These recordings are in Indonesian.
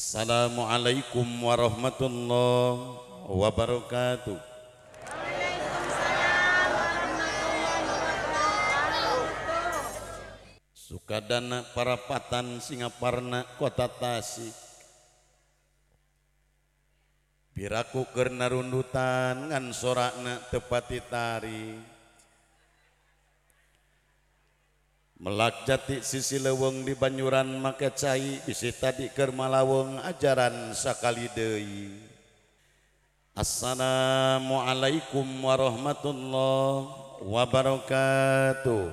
Assalamualaikum warahmatullahi wabarakatuh. Sukadana Parapatan Singaparna Kota Tasik Piraku keur narundutan ngan sorakna tepati tari Melak jati sisi leweng di Banyuran make cai isi tadi ker ajaran sakali deui. Assalamualaikum warahmatullahi wabarakatuh.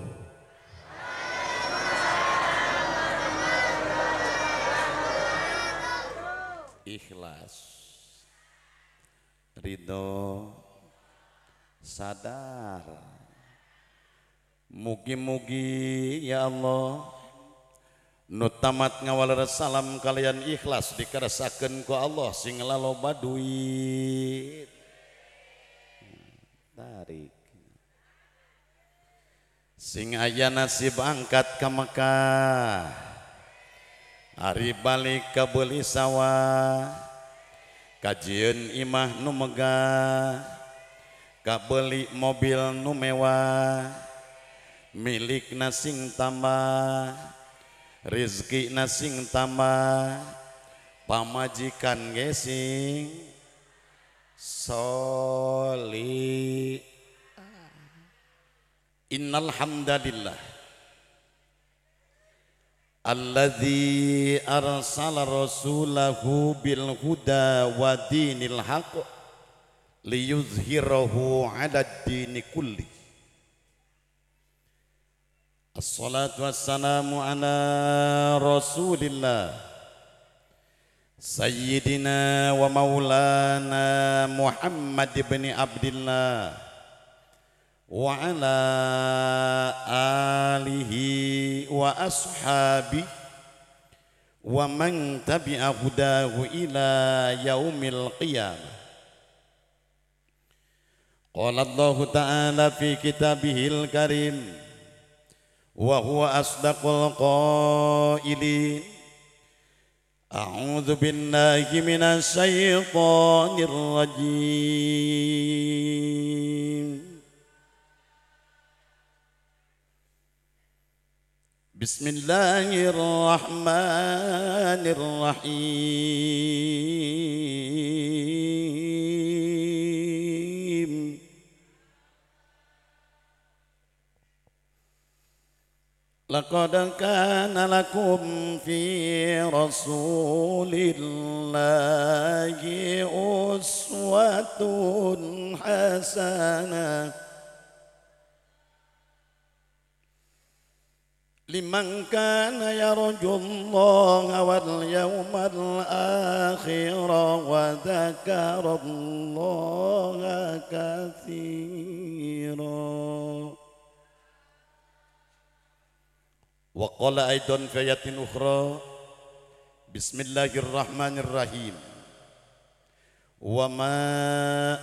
Ikhlas rido, Sadar mugi-mugi ya Allah nutamat ngawal salam kalian ikhlas dikersakan ku Allah sing la lo baddui sing aya nasi bangkat ka Meka Ariba ka sawawa Kaj Imah Nuegaga ka beli mobil numewa. milik nasing tambah rezeki nasing tambah pamajikan gesing soli innal hamdalillah alladzi arsala rasulahu bil huda wa dinil haqq liyuzhirahu ala dini kulli Assalatu wassalamu ala rasulillah Sayyidina wa maulana Muhammad ibn Abdullah Wa alihi wa ashabi Wa man tabi'a ila yaumil qiyam Qala ta'ala fi kitabihil karim وهو أصدق القائلين أعوذ بالله من الشيطان الرجيم بسم الله الرحمن الرحيم لقد كان لكم في رسول الله أسوة حسنة لمن كان يرجو الله واليوم الآخر وذكر الله كثيراً وقال أيضا في آية أخرى بسم الله الرحمن الرحيم وما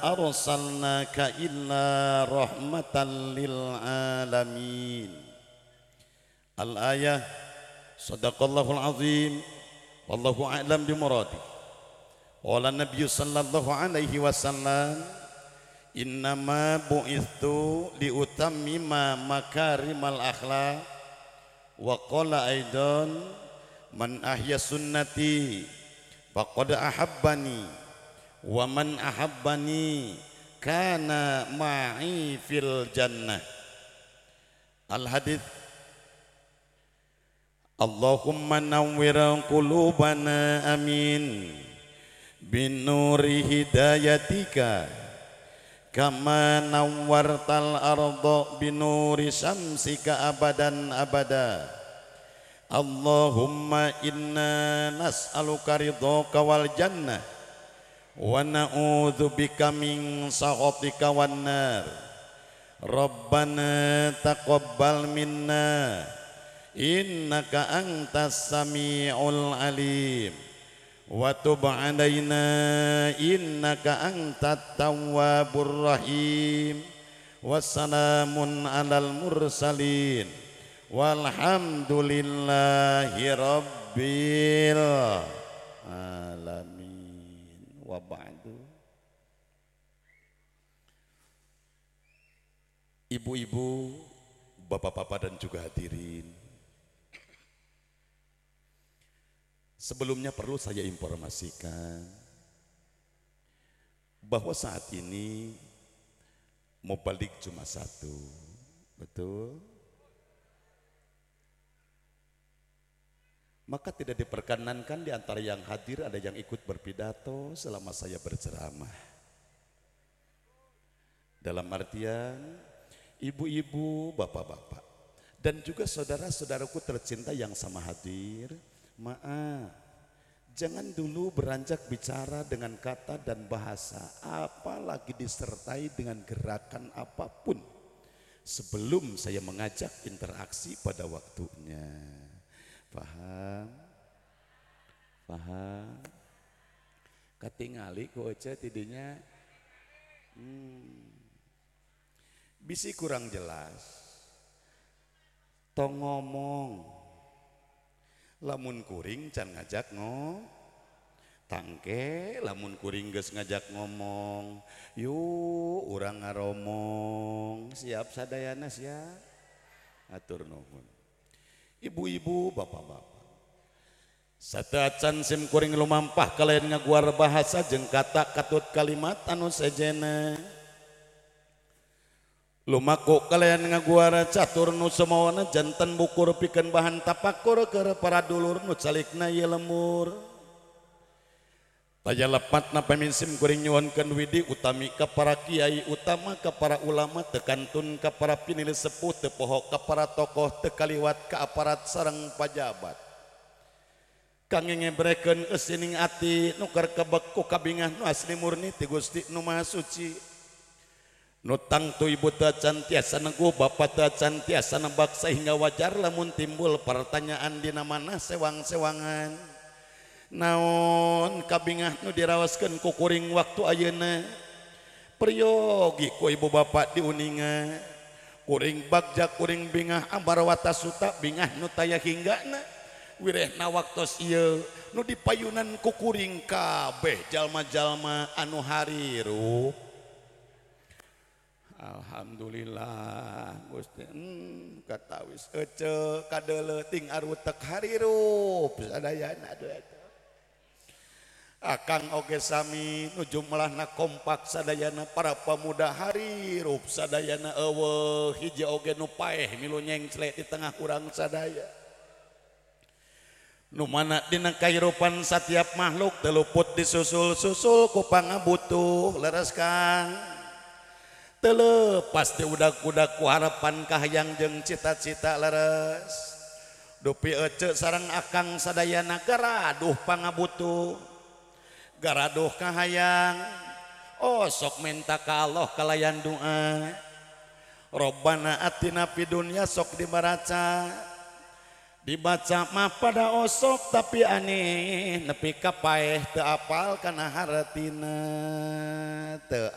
أرسلناك إلا رحمة للعالمين الآية صدق الله العظيم والله أعلم بمراده قال النبي صلى الله عليه وسلم إنما بعثت لأتمم مكارم الأخلاق wa qala aidan man ahya sunnati faqad ahabbani wa man ahabbani kana ma'i fil jannah al hadith Allahumma nawwir qulubana amin bin nuri hidayatika kama nawartal ardo binuri syamsika abadan abada Allahumma inna nas'aluka ridhoka kawal jannah wa na'udzu bika min sakhatika wan nar Rabbana taqabbal minna innaka antas samiul alim wa tub 'alaina innaka antat tawwabur rahim wassalamun 'alal mursalin walhamdulillahi rabbil alamin wa ba'du ibu-ibu bapak-bapak dan juga hadirin Sebelumnya perlu saya informasikan bahwa saat ini mau balik cuma satu, betul? Maka tidak diperkenankan di antara yang hadir ada yang ikut berpidato selama saya berceramah. Dalam artian ibu-ibu, bapak-bapak dan juga saudara-saudaraku tercinta yang sama hadir, Maaf, jangan dulu beranjak bicara dengan kata dan bahasa, apalagi disertai dengan gerakan apapun. Sebelum saya mengajak interaksi pada waktunya, paham? Paham? Katingali koce tidinya, hmm. bisi kurang jelas. Tong ngomong, punya lamun kuring can ngajak no tangke lamun kuring ge ngajak ngomong Yu u ngaromo siap sadanas ya atur nobun Ibu-ibu bapak-bapak Sa can simkuring lumampah kalian ngaguar bahasa jengka tak katut kalimat tanu sejene kalian ngagua catur nuswana jantan buku pikan bahan tapak korre paradulur calik na lemur Pa lepat nape minsim kuriingnywan kan Widi utami ka para kiaai utama ka para ulama tekantun kapara pinil sepuh tepohok kapara tokoh tekaliwat kaaparat sarang pajabat Ka mereka esining ati nukar kabekukaban nuasli mur ni ti Gusti Numa suci. Nuangngtu iibta cantiasa nagu bata cantiasa nabak sehingga wajar lamun timbul pertanyaandina mana sewang-sewangan. Naon kabingah nu dirawasken kukuring waktu ayena Priyogi ku ibu bapak diuninga Kuring bagjak uringbingah ambbara watta suta binah nu tay hin na Wirih na waktu siiyo nudiayunan ku kuriingkabeh jalma-jallma anu hariu. Alhamdulillahsten katasi nujulah na kompak saddayana para pemudaharirupana hijauogen uppanyang di tengah kurang sadaya mana Di kairopan setiap makhluk teluput dis susul-susul kupanganga butuh lereskan pasti udah-kuda kuharapankahang jeng cita-cita leres Dupi ece sarang akan sadaya nagara aduhpangga butuhgarauhkah hayang osok oh, minta kalahkalayan doa robbanatipidunnya sok di baraca dibaca maaf pada osok tapi aneh nepi kappa keal karenaharatina teal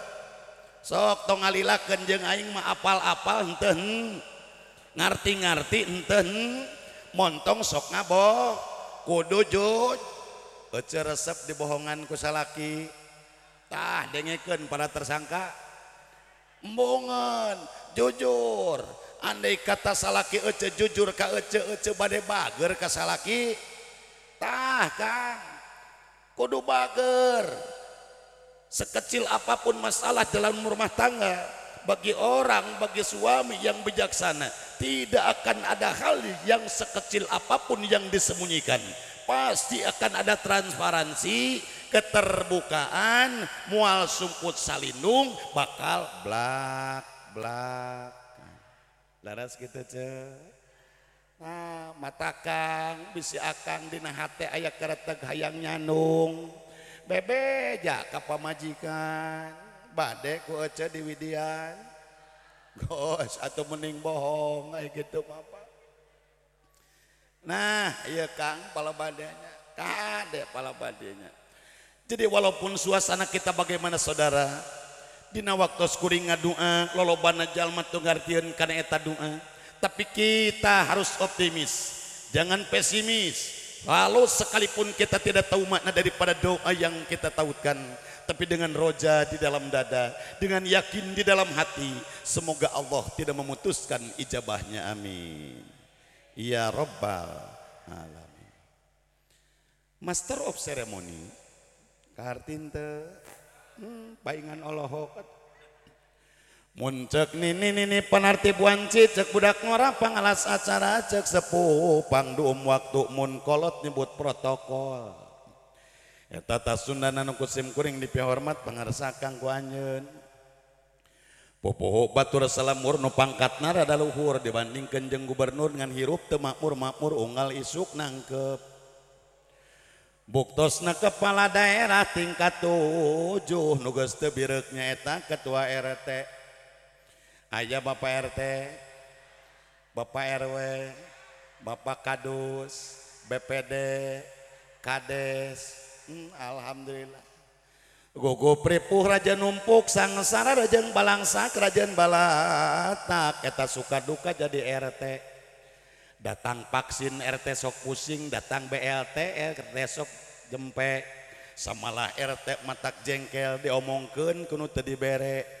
sok tong allakennjeng aing maal-al enten ngati-ngerti entenmontong sok ngabo kudu ju kece resep dibohongan kusalakitah dengken para tersangka Mbungon jujur Andai kata salace jujur ka bad bager kassatahkah kudu bager. Sekecil apapun masalah dalam rumah tangga, bagi orang, bagi suami yang bijaksana, tidak akan ada hal yang sekecil apapun yang disembunyikan. Pasti akan ada transparansi, keterbukaan, mual sungkut salinung, bakal blak blak. Laras kita gitu, ce Nah, mata kang, bisi akang dina hate keretek hayang nyanung. punyaja kap majikanbak deca di Widians atau mening bohong eh, gitu papa Nah iya Kang pala badanya kadek pala badnya jadi walaupun suasana kita bagaimana saudara Dina waktukuringaa lotungtian karena etaa tapi kita harus optimis jangan pesimis ya Lalu sekalipun kita tidak tahu makna daripada doa yang kita tautkan, tapi dengan roja di dalam dada, dengan yakin di dalam hati, semoga Allah tidak memutuskan ijabahnya. Amin. Ya Rabbal Alamin. Master of Ceremony, kartinte, hmm, paingan Allah. ncek ni panartbuuan ci cek budak ngoora pangalas acara cek sepuh pangdu umwakmunkolot nyebut protokoltata Sundananungkusimkuring dipehormat pengersakan kupu Batur selammur nupang Katnarada luhur dibandingkan jeng Gubernur ngan hirup kemakmurmakmur ungal isuk nangkepbuktos na kepala daerah tingkat tuh nu tebirnyaeta ketua RTK aja Bapak RT Bapak RW Bapak Kadus BPD Kades hmm, Alhamdulillah gogo Pripu Raja Numpuk Sangngara Rajeng Balangsa Kerajaan Ballangeta suka duka jadi RT datang vaksin RT sok pusing datang BLTRtesok jempe samalah RT matak jengkel diomoongken kenut diberre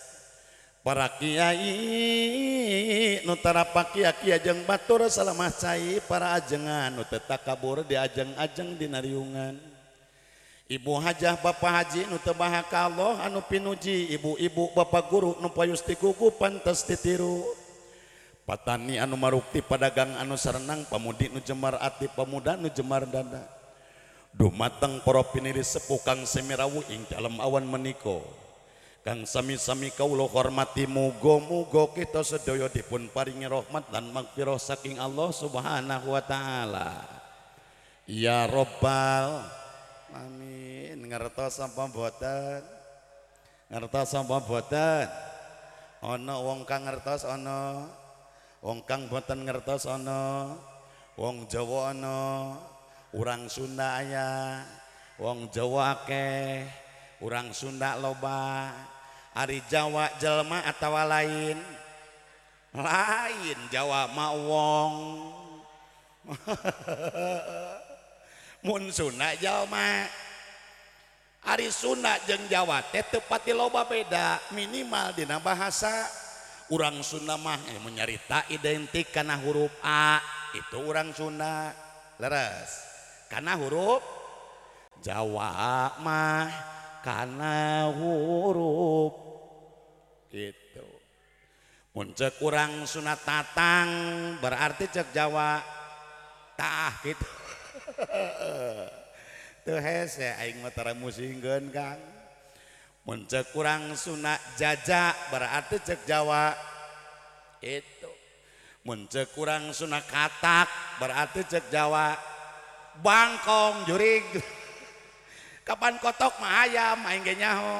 Paraky Nutara Paki Kijang Batur salalamat Cahi para ajengan Nutetaka kabo di ajang-ajeng dinryungan. Ibu hajah ba Haji Nutebahakalaoh anu pinuji ibu-ibu ba Guruk Nupa Yustikuku Pantestiitiru. Patani Anu Maruti Padagang anu Seenang Pamudik Nujemar Atati Pemuda Nujemar Dada Duateng Propins Sepukan Semerawu ing kalam awan meniko. kang sami-sami kaulo hormati mugo-mugo kita sedaya dipun paringi rahmat dan magfirah saking Allah subhanahu wa ta'ala ya robbal amin ngertos sampah boten ngertos sampah boten ono wong kang ngertos ono wong kang boten ngertos ono wong Jawa ono urang Sunda ayah wong Jawa akeh urang Sunda loba Ari Jawa Jelma atautawa lain lain Jawa mau wong Ari Sun jeng Jawa tete pati loba beda minimaldina bahasa orang Sunnah mah eh, yang menyerita identik karena huruf A itu orang Sunda leras karena huruf Jawabmah karena huruf itu mencekurang sunat tat datang berarti cek Jawatahhi mencekurang sunat jajak berarti cek Jawa itu mencekurang sunatkhatak berarti cek Jawa Bangkong jurig kapan kotok mam annyahu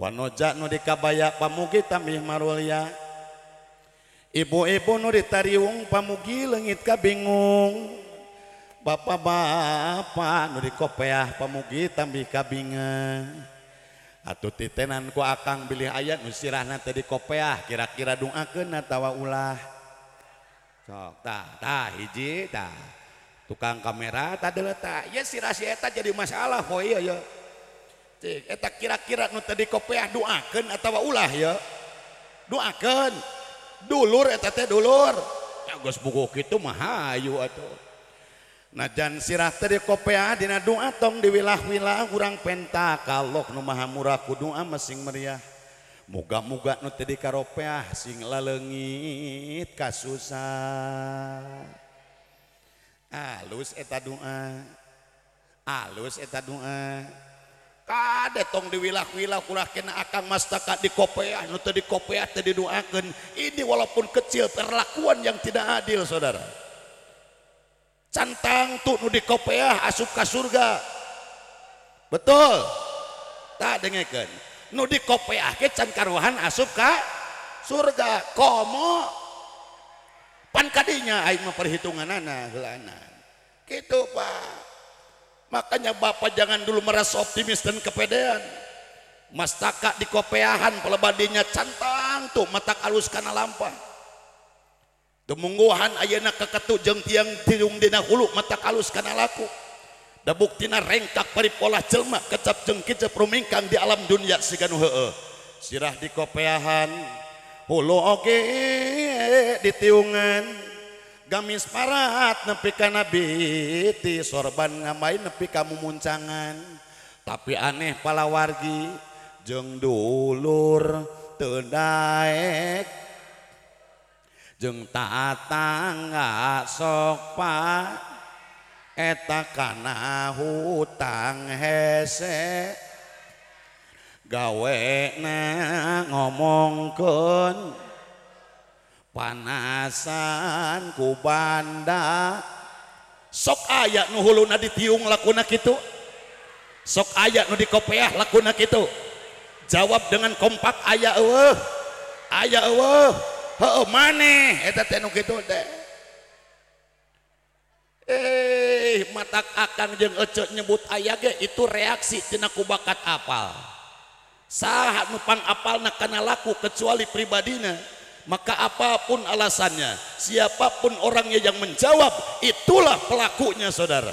ui no nudi kaaba pamugiul ibu-ibu nuditariung pamugi lenggit ka bingung bapak ba nu di kopeah pamugi tabi kaan atau titenanku akan billi ayat mu sirah na tadi kopeah kira-kira dunga ke natawa ulah tukang kamera tadi let ta sisiaeta jadi masalah Boyayo punyaeta kira-kira tadi dikopiah doakan atau ulah ya doakan dulureta dulur gitu mayuuhjan sirah tadikopeadina atau di willah Millah kurang penta kalau no ma murahku doa mesin meriah muga muganut di karoiah singlah legit kasusan halus eta doa halus eta doa tong di willah-wilakin akan mas di kopeah di koiah tadiakan ini walaupun kecil perlakuan yang tidak adil saudara cantang tuh nu di kopeah askasurga betul tak de kan nu di kope cankaruhan aska surgao pankanyamah perhitungan anak gitu Pak Makanya Bapak jangan dulu merasa optimis dan kepedean. Mas taka di kopeahan pelebadinya cantang tuh mata kalus karena lampa. Demungguhan ayana keketu jeng tiang tiung dina hulu mata kalus karena laku. Da buktina rengkak paripola celma kecap jeng kicap rumingkang di alam dunia siganu hee. Sirah di kopeahan hulu oge di tiungan gamis parat nepi kana ti sorban ngamain nepi kamu muncangan tapi aneh pala wargi jeng dulur tedaek jeng tatang nggak sok pak eta kana hutang hese gawe na ngomongkeun punya panasan kubada sok ayat nu na di tiung laku itu sok ayat nu dikoppeah lakuak itu jawab dengan kompak ayat aya man eh mata akan je nyebut ayaga itu reaksi jenaku bakat apal saat numpang apal na karena laku kecuali pribadinya Maka apapun alasannya, siapapun orangnya yang menjawab, itulah pelakunya saudara.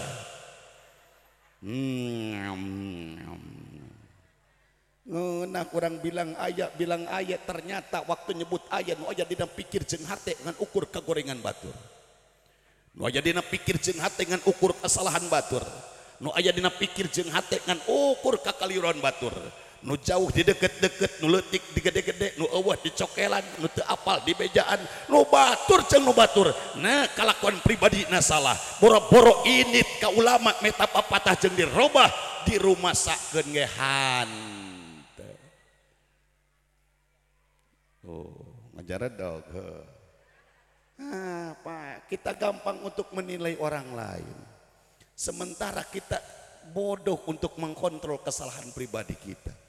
Hmm. Nah kurang bilang ayat, bilang ayat ternyata waktu nyebut ayat, nuaya ayat dina pikir jeng hati dengan ukur kegorengan batur. nuaya ayat dina pikir jeng hati dengan ukur kesalahan batur. nuaya ayat dina pikir jeng hati dengan ukur kekaliruan batur nu jauh di deket-deket nu letik di gede-gede nu awah di cokelan nu te apal di bejaan nu batur ceng nu batur nah kalakuan pribadi nah salah boro-boro init ka ulama meta papatah jeung dirobah di rumah sakeun ge oh ngajar dog Apa? Ah, kita gampang untuk menilai orang lain sementara kita bodoh untuk mengkontrol kesalahan pribadi kita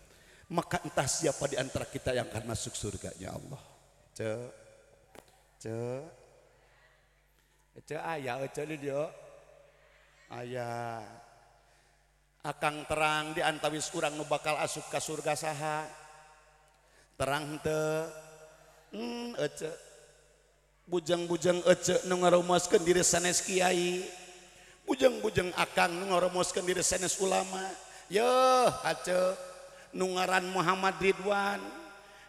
entah siapa diantara kita yang karena suks surganya Allah akan- terang dianantawi kurang nu bakal aska surgaaha terang hmm, bujang-bujangs ke diri sanes Kyai pujan-bujeng akan ngomos ke diri Senes ulama yoeh nungaran Muhammad Ridwan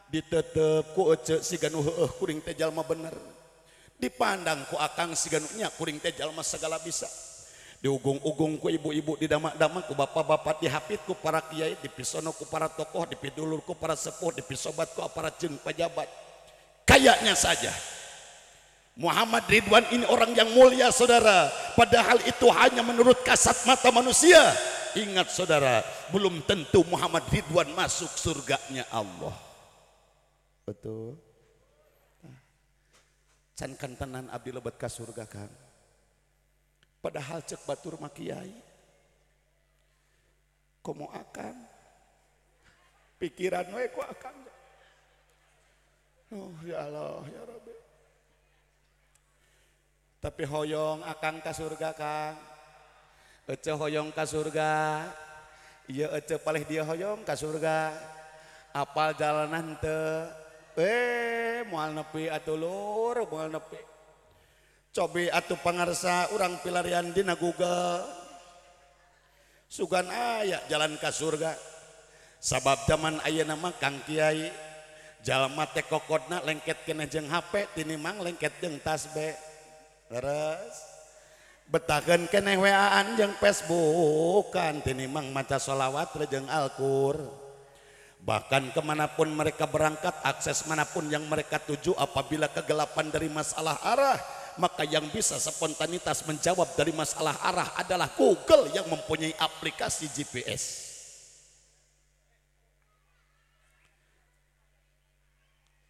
ditetep ku ece si ganuh uh, kuring teh jalma bener dipandang ku akang si ganuhnya kuring teh jalma segala bisa diugung-ugung ku ibu-ibu di damak-damak ku bapak-bapak di hapit ku para kiai di pisono ku para tokoh di pidulur ku para sepuh di pisobat ku para jeng pejabat kayaknya saja Muhammad Ridwan ini orang yang mulia saudara padahal itu hanya menurut kasat mata manusia Ingat saudara, belum tentu Muhammad Ridwan masuk surganya Allah. Betul. Can kantenan abdi lebat ka surga kan. Padahal cek batur makiai. Komo akan. Pikiran we ku akan. Oh ya Allah ya Rabbi. Tapi hoyong akan ke surga kang. hoyong kas surga pal diaong kas surga apa eh, ah, jalan mual ne Lural Co at pengarsa orang pilariandinana Google sugan jalan kas surga sabab zaman ayah nama Kang Kiai jalan mate kokotna lengket kenejeng HP tin memang lengket dentas B Betakan keneh waan pes Facebook kan memang maca solawat rejeng Alqur bahkan kemanapun mereka berangkat akses manapun yang mereka tuju apabila kegelapan dari masalah arah maka yang bisa spontanitas menjawab dari masalah arah adalah Google yang mempunyai aplikasi GPS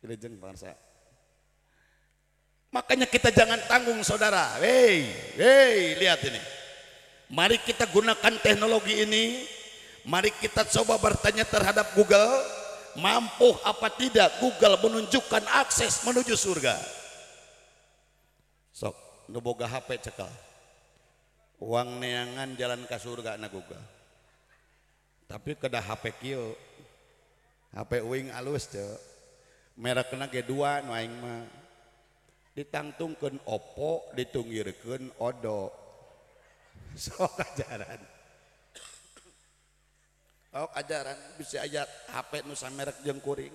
Rejeng bangsa Makanya kita jangan tanggung saudara. Hei, hei, lihat ini. Mari kita gunakan teknologi ini. Mari kita coba bertanya terhadap Google. Mampu apa tidak Google menunjukkan akses menuju surga. Sok, nuboga HP cekal. Uang neangan jalan ke surga na Google. Tapi kedah HP kio. HP wing alus cek. Merek kena G2 nuaing mah. punya ditangtungken opo ditungirkan odo so ajaran ajaran bisa ayat HP nusan merek jengkuring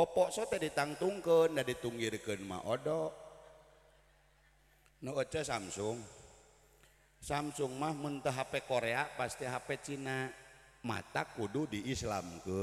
op ditangtungkan ditungkando Sams Samsung mah mentah HP Korea pasti HP Cina mata kudu di Islam ke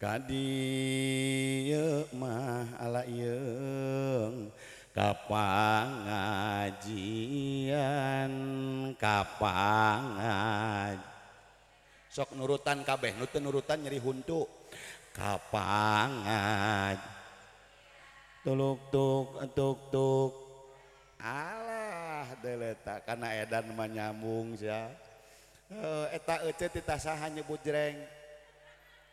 punya kapangaji kapangan sok nurutan kabeh nutuurutan nyeri untuk kapangan tuluktuk untuktuk Allah de karenadan nyamak sah nyebut jerengki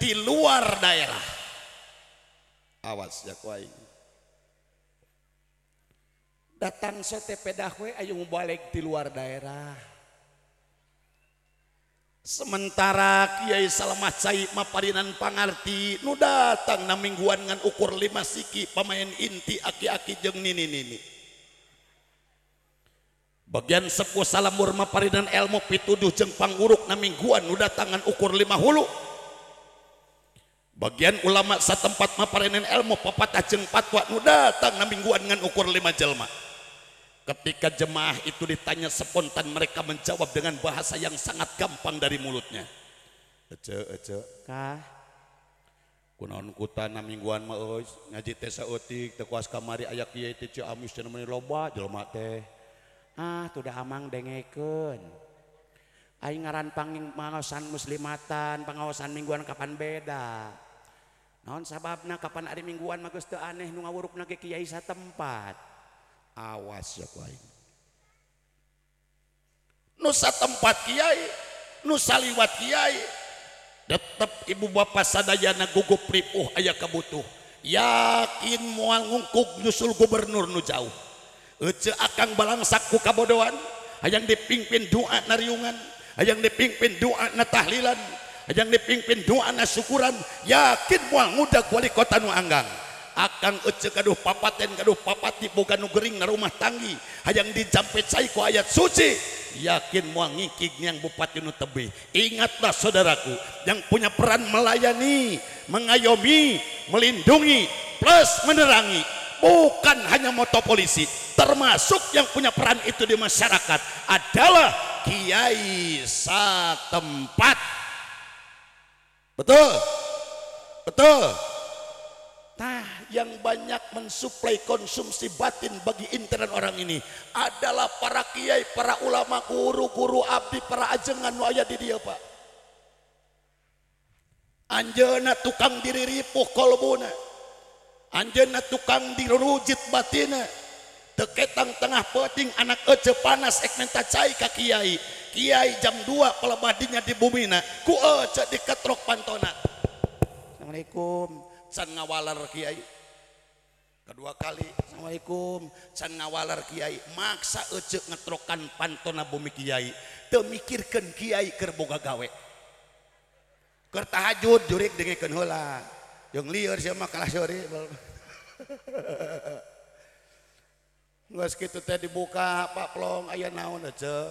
di luar daerah. Awas ya kuai. Datang sete pedahwe ayo balik di luar daerah. Sementara Kiai Salamah Cai maparinan pangarti nu datang na mingguan ngan ukur lima siki pemain inti aki-aki jeng nini-nini. Bagian sepuh salamur maparinan elmo pituduh jeng pangguruk na mingguan nu datangan ukur lima hulu bagian ulama setempat maparenen ilmu papat ajeng patwa nu datang na mingguan dengan ukur lima jelma ketika jemaah itu ditanya spontan mereka menjawab dengan bahasa yang sangat gampang dari mulutnya ece ece kah kunaon kuta na mingguan ma eus ngaji teh saeutik teu kuas kamari aya kiai teh amis cenah meni loba jelema teh ah tuh dah amang dengekeun Aing ngaran panging pangaosan muslimatan, pangaosan mingguan kapan beda. sabab na kapan hari mingguanmak aneh nu ngawurruf na Kiai sa tempat awas nusa tempat Kyai nusa liwat Kyai tetap ibu ba sadana gugu aya kabutuh yakin muakuk nyusul Gubernur nu jauh akan balang sakku kabodoan ayaang dipimpin duaa naryungan ayaang dipimpin doa natahlilan yang dipimpin doa na syukuran yakin mual muda kuali kota nu anggang akan ece gaduh papaten gaduh papati bukan nu gering na rumah tanggi hayang dijampet cai ku ayat suci yakin mual ngikig yang bupati nu tebi ingatlah saudaraku yang punya peran melayani mengayomi melindungi plus menerangi bukan hanya moto polisi termasuk yang punya peran itu di masyarakat adalah kiai setempat Betul? Betul? Nah, yang banyak mensuplai konsumsi batin bagi internet orang ini adalah para kiai, para ulama, guru-guru abdi, para ajengan waya di dia, Pak. Anjeuna tukang diri ripuh kolbuna. Anjeuna tukang dirujit batina. Teketang tengah peting anak ece panas ek menta cai ka kiai. Kiai jam 2 pelebadinya di bumi na ku aja diketrok pantona Assalamualaikum san ngawalar Kiai kedua kali Assalamualaikum san ngawalar Kiai maksa aja ngetrokan pantona bumi Kiai temikirkan Kiai kerboga gawe kertahajud jurik dengan hula yang liur siapa kalah sore Gak segitu teh dibuka Pak Plong ayah naon aja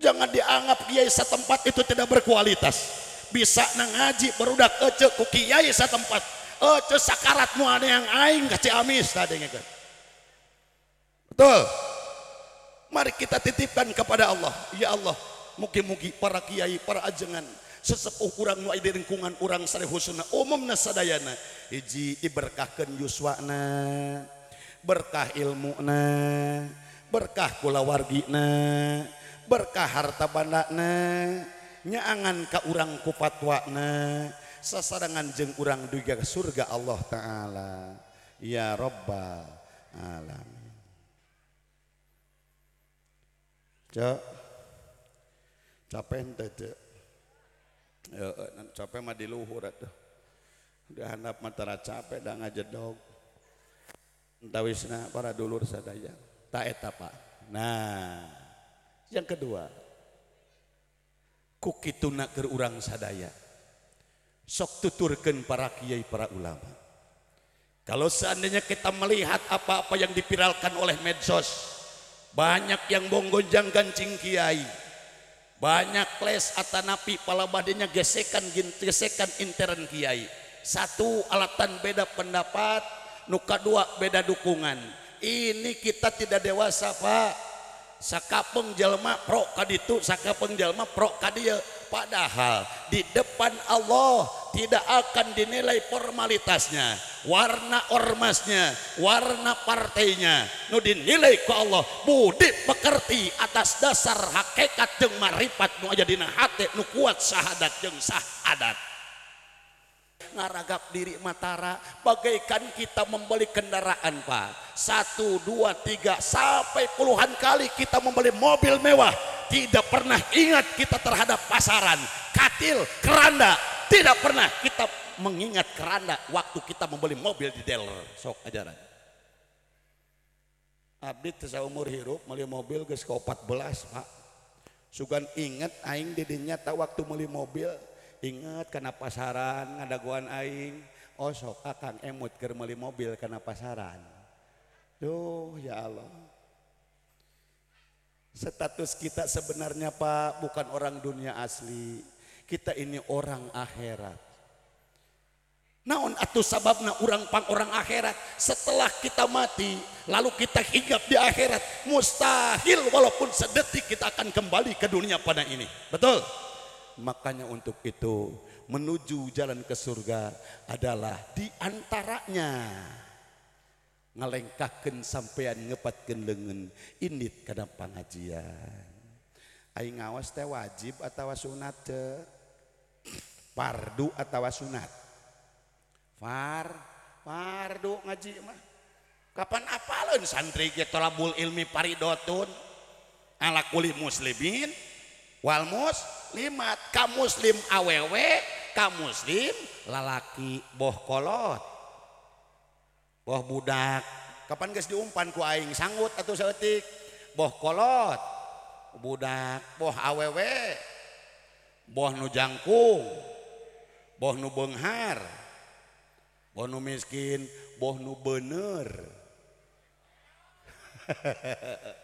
Jangan dianggap kiai setempat itu tidak berkualitas. Bisa ngaji berudak ece ku kiai setempat. Ece sakarat mu ada yang aing kaci amis tadi kan. Betul. Mari kita titipkan kepada Allah. Ya Allah, mugi-mugi para kiai, para ajengan, sesepuh kurang nu di lingkungan urang sare husuna umumna sadayana hiji diberkahkeun yuswana berkah ilmuna berkah kulawargina kah hartanyaangan kau orangrang kupatwakna sasarangan jeng kurang duga surga Allah ta'ala ia robbal aminhur udah Ma capek nga dotah para dulu taeta Pak Nah yang kedua kukitu nak urang sadaya sok tuturkan para kiai para ulama kalau seandainya kita melihat apa-apa yang dipiralkan oleh medsos banyak yang bonggonjang gancing kiai banyak les napi pala badannya gesekan gesekan intern kiai satu alatan beda pendapat nuka dua beda dukungan ini kita tidak dewasa pak Sakap Pengjelma prokadi itu Sakap Pengjelma prokadir padahal di depan Allah tidak akan dinilai formalitasnya warna ormasnya warna partaiinya Nudin nilai ke Allah Budik pekerti atas dasar hakekat jengmpat Nu jadidinahati Nu kuat sahabat jeng sah adat ngaragap diri Matara bagaikan kita membeli kendaraan Pak satu dua tiga sampai puluhan kali kita membeli mobil mewah tidak pernah ingat kita terhadap pasaran katil keranda tidak pernah kita mengingat keranda waktu kita membeli mobil di dealer sok ajaran Abdi tersa umur hirup beli mobil ke 14 Pak sugan ingat aing didinya tak waktu beli mobil ingat karena pasaran guan aing osok oh, akang emut ker meuli mobil karena pasaran duh ya Allah status kita sebenarnya Pak bukan orang dunia asli kita ini orang akhirat naon atau sababna orang pang orang akhirat setelah kita mati lalu kita hinggap di akhirat mustahil walaupun sedetik kita akan kembali ke dunia pada ini betul Makanya untuk itu menuju jalan ke surga adalah diantaranya ngalengkahkan sampean ngepatkan lengan ini kadang pengajian. Aing ngawas teh wajib atau sunat te. Pardu atau sunat? Far, pardu ngaji mah. Kapan apalun santri kita labul ilmi paridotun ala kulli muslimin Walmuslima kamu muslim awew kamu muslim lalaki boh kolot Hai boh muda Kapankah didiumpan kuing sangut atau setik boh kolot mudadak boh awew boh nu Jangkung Bohnubonghar bunu miskin boh nu bener heheheheha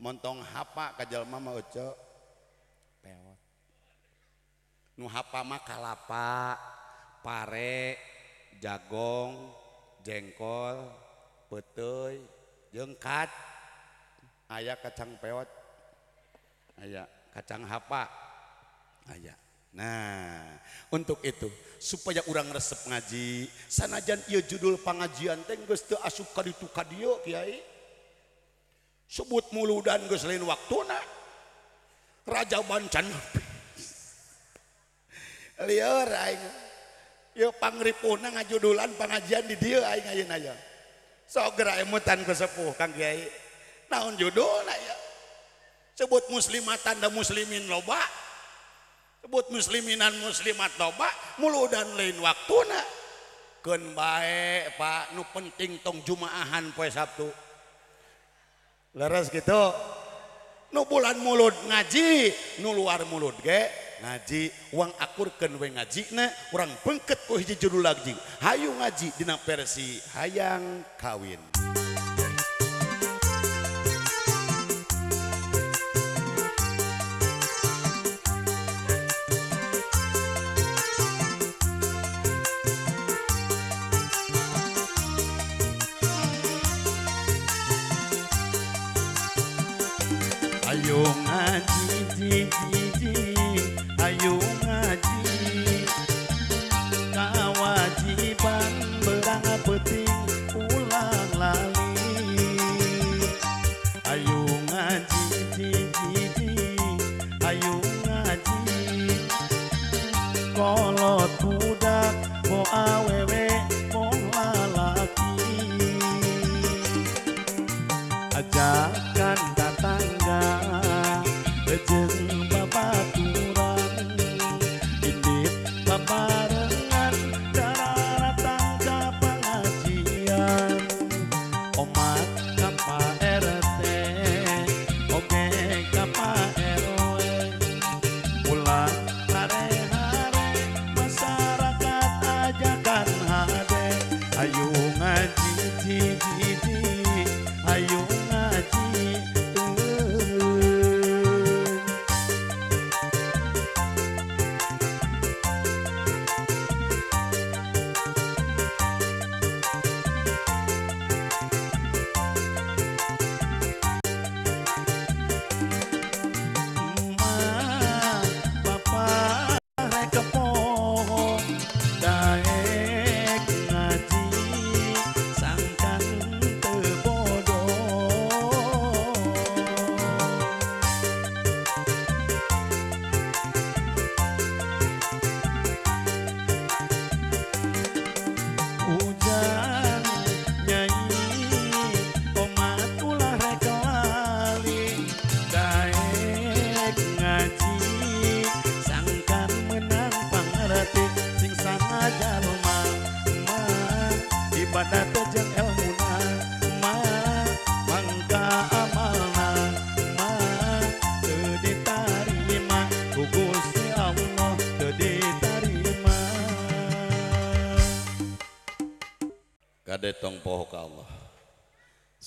monong hapa ka Mat kalapa pare jagong jengkol peto jengkat ayaah kacang pewat aya kacang hapa aya Nah untuk itu supaya kurangrang resep ngaji sanajan yo judul pengajian te asuka itu ka Kyai sebut mulu dan geselin waktu waktuna Raja Bancan lior aing ya pangripuna ngajudulan pengajian di dia aing ayeuna aja ya. so emutan ke sepuh kang kiai naon judul nah, ya sebut muslimatan dan muslimin loba sebut musliminan muslimat loba mulu dan lain waktuna keun baik pak nu penting tong jumaahan poe sabtu nu bulan mulut ngaji nu luar mulud ngaji uang akurken we ngaji orang bengket ii judul lajing hayu ngajidina versi hayang kawin.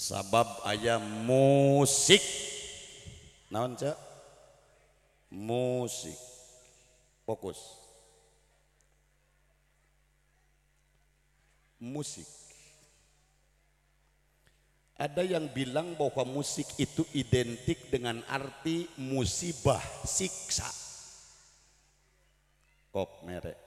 sabab ayam musik naon cak musik fokus musik ada yang bilang bahwa musik itu identik dengan arti musibah siksa kop merek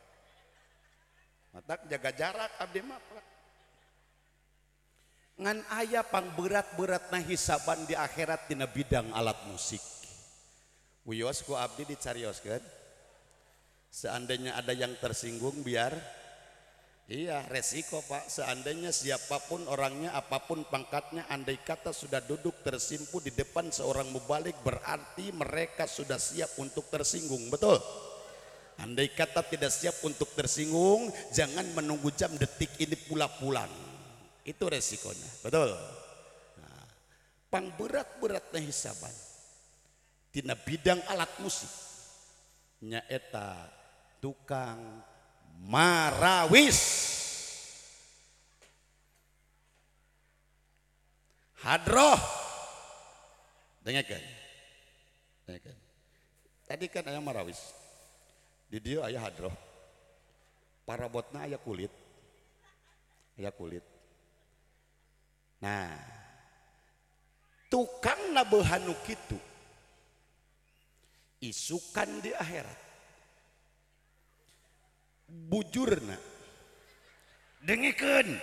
Matak jaga jarak abdi mah ngan ayah pang berat-berat na hisaban di akhirat dina bidang alat musik. wios ku abdi dicarioskeun. Seandainya ada yang tersinggung biar Iya resiko pak seandainya siapapun orangnya apapun pangkatnya andai kata sudah duduk tersimpu di depan seorang mubalik berarti mereka sudah siap untuk tersinggung betul Andai kata tidak siap untuk tersinggung, jangan menunggu jam detik ini pula pulang Itu resikonya, betul? Nah, pang berat-beratnya hisaban. Tidak bidang alat musik. Nyaeta tukang marawis. Hadroh. Dengarkan. Dengarkan. Tadi kan ayam marawis di dia ayah hadroh parabotna ayah kulit ayah kulit nah tukang nabehanu kitu isukan di akhirat bujurna dengikan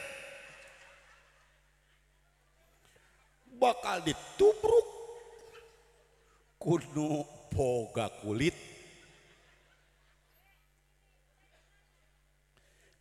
bakal ditubruk kuno poga kulit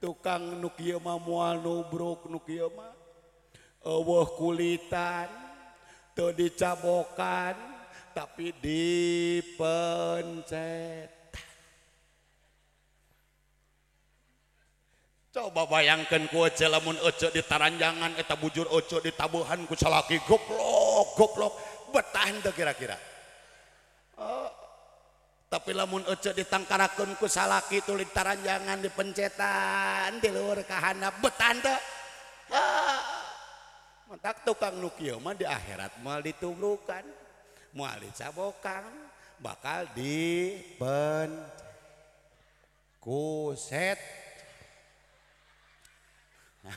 punya tukang Nukik kutan tuh dicabokan tapi dipenceencet coba bayangkan kumun occo ditaran jangan kita bujur occo di tabuhan kusalaki golok gok be kira-kira tapi lamun ece ditangkarakun ku salaki tulit taranjangan dipencetan di luar kahana betanda ah, mentak tukang nukio mah di akhirat mal ditubrukan mal dicabokan, bakal dipen kuset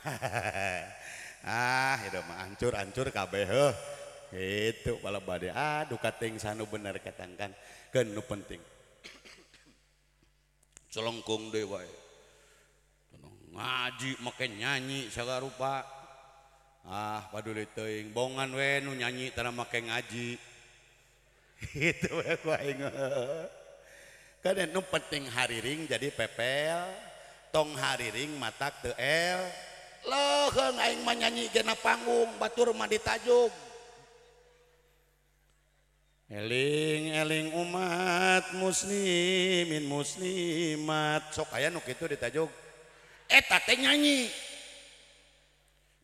ah itu mah hancur hancur kabeh itu kalau badai aduh kating sanu benar katangkan kenu penting selengkung dewa ngaji make nyanyi rupa ahnu nyanyi ngaji penting hari jadi PP tong hari ring matak theL lo nyanyi genna panggung batu rumah ditaj Eling eling umat musni munimat sokaki itu ditajuk eteta nyanyi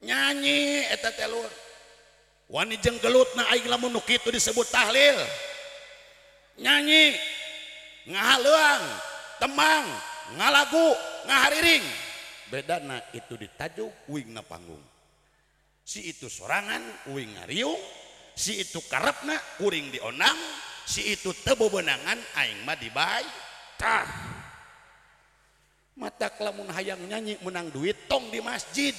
nyanyi eteta telur Wajengut namuki itu disebut tahlil nyanyi ngahal luang teang nga lagu ngahari ring beda na itu ditajuk panggung si itu soranganu si itu karepna kuring dionang si itu tebo benangan aing mah dibai tah mata kelamun hayang nyanyi menang duit tong di masjid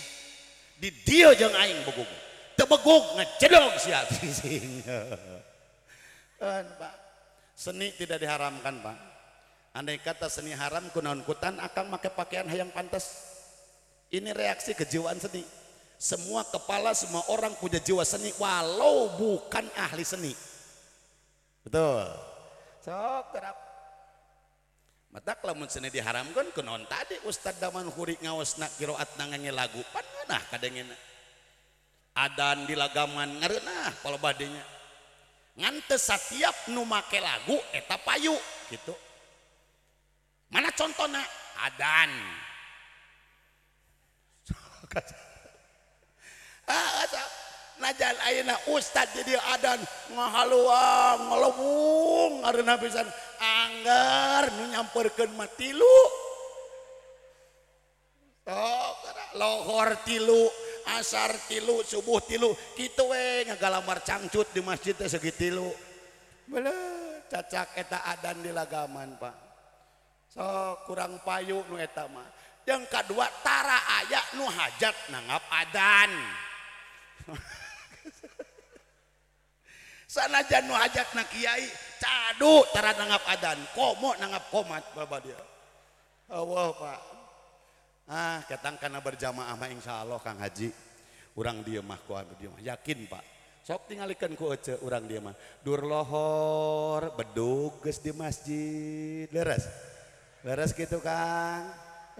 di dia jeng aing begug tebegug ngecedong si kan, pak seni tidak diharamkan pak andai kata seni haram kunaun kutan akan pakai pakaian hayang pantas ini reaksi kejiwaan seni semua kepala, semua orang punya jiwa seni walau bukan ahli seni. Betul. Sok terap. mata lamun seni diharamkan kenon tadi Ustadz Daman Huri ngawas nak kiroat nangannya lagu pan nah kadangnya adan di lagaman nah kalau badinya ngantes setiap nu make lagu eta payu gitu mana contohnya adan Ah, Ustadz jadi Ad melebung nabian Angger menyamper tilu oh, lohor tilu asar tilu subuh tilu gitunyaga lamar cangcut di masjidnya seitu tilu be caca ke di lagaman Pak so kurang payuk nu yang keduatara aya nu hajat na ngap Adzan sana Janu hajat kiai cadu cadutara nangap adan komo nangap komat Bapak dia Allah Pak ah ketang karena berjamaah mah insya Allah Kang Haji orang dia mah kuat anu, dia mah yakin Pak sok tinggalikan ku aja. orang dia mah dur lohor di masjid leres leres gitu Kang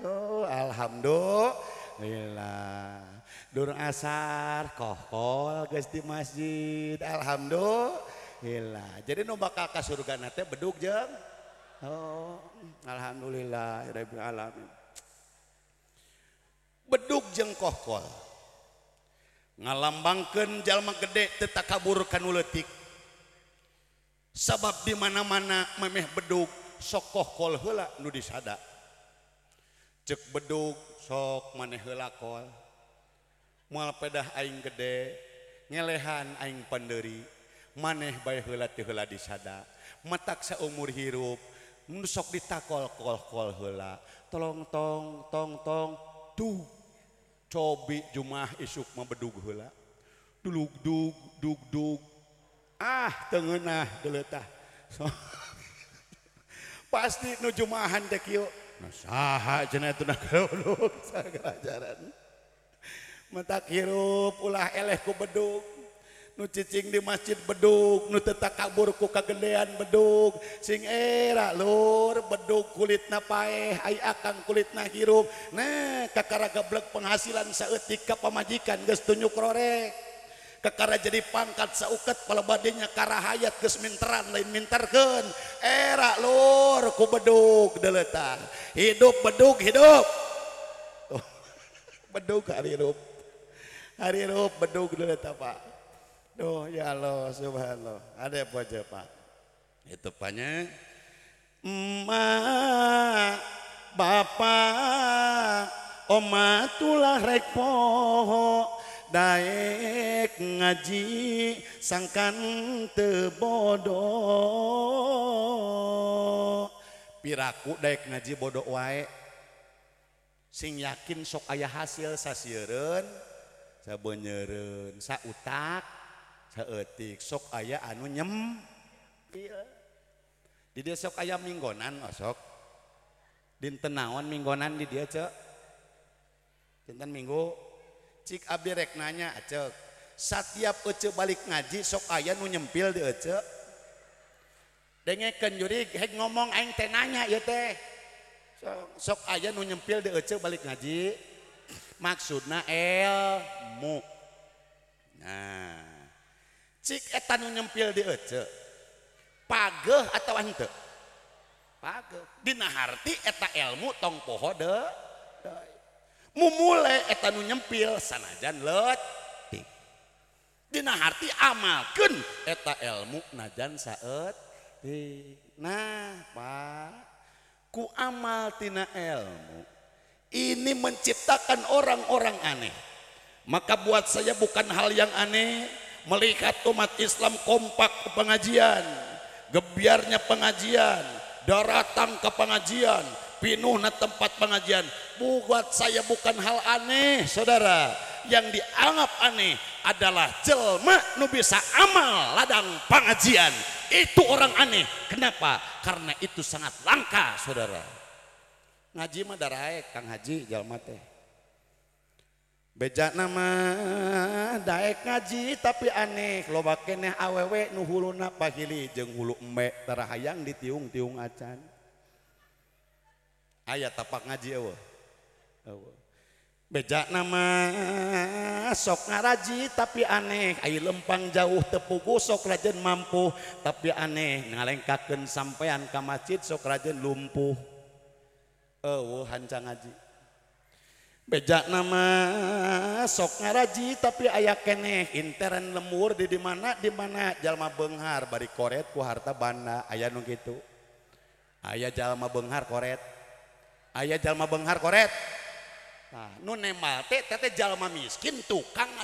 oh alhamdulillah punya asar kohholsti masjid Alhamdulillah jadi nokak surga oh, alhamdulillahmin bedukngkokol ngalambangkan Jalma gede tetap kaburukan uletik sabab dimana-mana memeh beduk sokokol nu dis ada cek beduk sok manehlakol mala pedah aning gede ngelehan aning pendiri maneh baikatila disada metaksa umur hirup nusok ditakol kolkolla tolong tong tong tong tuh coba jumaah isuk membeugla duluk dug dugduk ah tengenah diletah pasti nujumahan deha je ajaran punya metak hirup ulah elku beduk nucing di masjid beduk nutetaka Kaburku kagendean bedduk sing eraak Lur bedduk kulit napae Hai akan kulit na hirup nah kakara gelekk penghasilan seutik kapamajikan geststujuk krorek kekara jadi pangkat sauket pala badnya ka hayat kesminan lain minterken era Lurku beduk deta hidup bedduk hidup oh, be hirup hari rup oh, bedug dulu ya pak Duh ya Allah subhanallah ada apa aja pak itu banyak. emak bapak oma tulah rek poho daek ngaji sangkan tebodoh piraku daek ngaji bodoh wae sing yakin sok ayah hasil sasieureun punya nyesa utaktik sok ayah anu nyem so ayam minggonan oh, dintenawon minggonan di diatanminggu reknanyaeh ah, ti kecek balik ngaji sok ayau nyempil di de kenjuri ngomong eng tenanya teh sok ayah nu nympil di balik ngaji punya maksud na el muan nyempil di page atau eta elmu tongkode mumula etanu nyempil sanajan amalken eta el mu najan ku amaltina elmu Ini menciptakan orang-orang aneh. Maka buat saya bukan hal yang aneh melihat umat Islam kompak ke pengajian, gebiarnya pengajian, daratang ke pengajian, pinuhna tempat pengajian. Buat saya bukan hal aneh, saudara. Yang dianggap aneh adalah jelma nu bisa amal ladang pengajian. Itu orang aneh. Kenapa? Karena itu sangat langka, saudara. punya ngaji haji bek nama ngaji tapi aneh kalau bak awewe nu hu hayang di tiungtiung acan ayaah tapak ngajik nama sok ngaraji tapi aneh lempang jauh tepuku sok lagend mampu tapi aneh ngaleg kaken sampeyan Ka macjid sok rajin lumpuh hancang ngaji bejak nama sok nga raji tapi ayakin nih internet lemur di di mana di mana Jalma Benghar Bar koretku harta banda ayaung gitu Ayah Jalma Benggar Koret Ayah Jalma Benghar Koret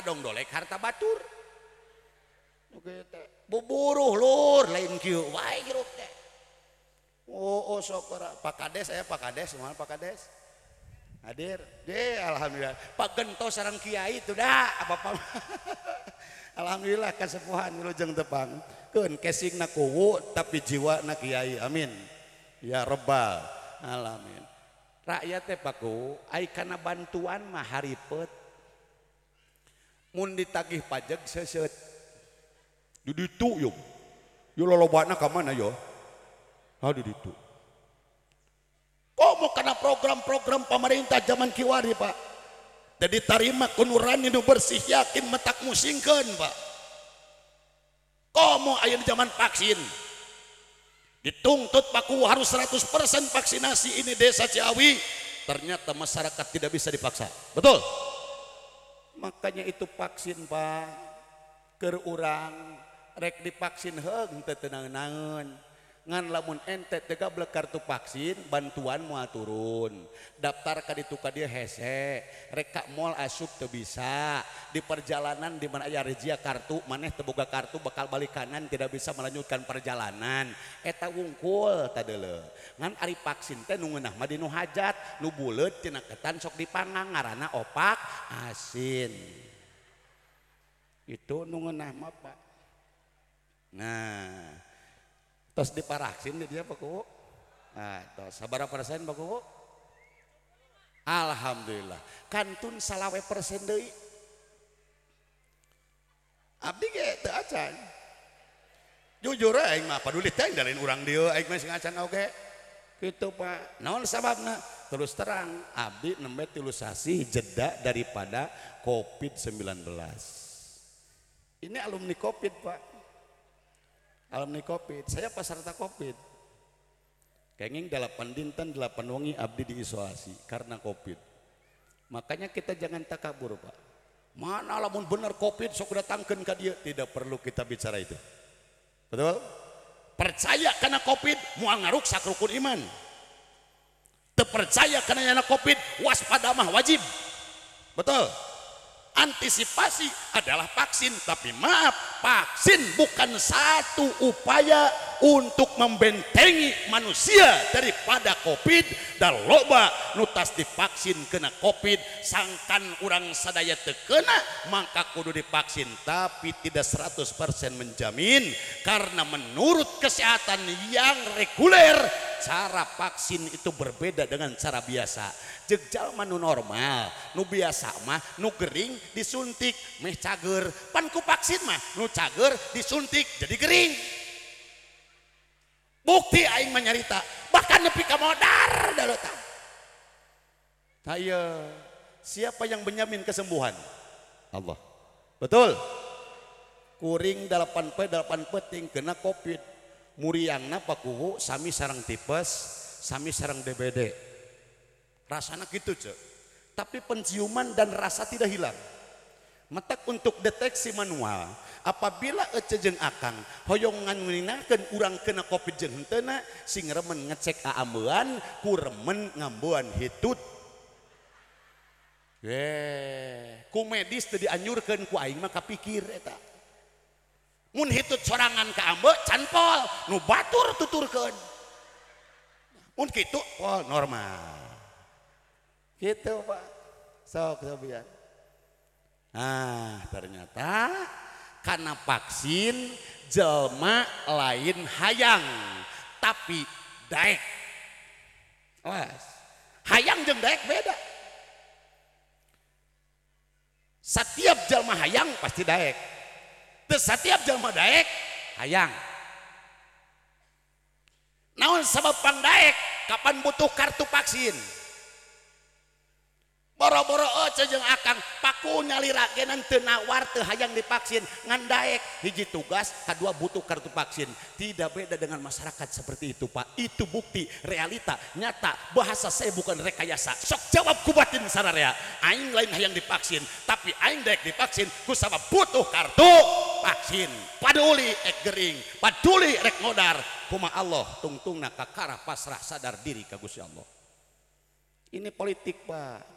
donglek harta batur Buburu Lur thank you Oh, oh, so Pak saya Pak deh semua Pak hadir de Alhamdulillah Pakento seorang Kiai itu apa-apa Alhamdulillah kesepuhan lojeng depang ke casing naku tapi jiwa na Kyai amin ya rebal alamin rakyatnya Pakku aikan bantuan mahari munditagih pajak yo Hadir itu. Kok mau kena program-program pemerintah zaman kiwari pak? Jadi tarima kenurani nu bersih yakin metak musingkan pak. Kok mau ayam zaman vaksin? Dituntut paku harus 100% vaksinasi ini desa Ciawi. Ternyata masyarakat tidak bisa dipaksa. Betul? Makanya itu vaksin pak. Kerurang. Rek dipaksin heng tenang nangan ngan lamun ente tega blek kartu vaksin bantuan mual turun daftar kadi tukar dia hese reka mall asup teu bisa di perjalanan di mana aya rejia kartu mana teu boga kartu bakal balik kanan tidak bisa melanjutkan perjalanan eta wungkul tadele ngan ari vaksin teh nu ngeunah mah di hajat nu buleut ketan sok dipangang ngaranna opak asin itu nu ngeunah mah nah tos diparaksin paraksin dia Pak Kuwu nah tos apa persen Pak Kuwu Alhamdulillah kantun salawe persen deui abdi ge teu acan jujur aing mah paduli teh dalin urang orang dia, mah sing acan oge kitu Pak naon sababna terus terang abdi nembe tilu sasih jeda daripada COVID-19 ini alumni COVID Pak alumni COVID. Saya peserta COVID. Kenging delapan dinten delapan wangi abdi diisolasi karena COVID. Makanya kita jangan takabur pak. Mana lamun benar COVID sok datangkan ke dia. Tidak perlu kita bicara itu. Betul? Percaya karena COVID mual ngaruk sakrukun iman. Terpercaya karena yana COVID waspada mah wajib. Betul? Antisipasi adalah vaksin, tapi maaf Vaksin bukan satu upaya untuk membentengi manusia daripada COVID dan loba nutas divaksin kena COVID sangkan orang sadaya terkena maka kudu divaksin tapi tidak 100% menjamin karena menurut kesehatan yang reguler cara vaksin itu berbeda dengan cara biasa jegjal manu normal nu biasa mah nu gering disuntik meh cager panku vaksin mah nu cager disuntik jadi kering bukti aing menyarita bahkan nepi ke modar dalota nah iya siapa yang menyamin kesembuhan Allah betul kuring 8 pe 8 peting kena covid muriangna pakuhu sami sarang tipes sami sarang DBD rasanya gitu cek tapi penciuman dan rasa tidak hilang metak untuk deteksi manual punya apabila kejen akan hoyyongngan menangkan kurang kena ko pijen ten sing remen ngecek keambuhan kurremen ngaambuan hitut eh, ku medisdianyurkan ku maka pikir ba normal so ah ternyata karena vaksin Jalma lain hayang tapi hayang jeda setiap jalma hayang pasti terus setiap jalma hayang namun sebab pandaek kapan butuh kartu vaksin boro-boro oce oh, jeng akang paku nyali genan tena warte hayang divaksin ngan daek hiji tugas kedua butuh kartu vaksin tidak beda dengan masyarakat seperti itu Pak itu bukti realita nyata bahasa saya bukan rekayasa sok jawab kubatin batin aing lain hayang divaksin tapi aing daek divaksin ku sama butuh kartu vaksin paduli ek gering paduli rek modar kuma Allah tungtungna kakara pasrah sadar diri kagusya Allah ini politik Pak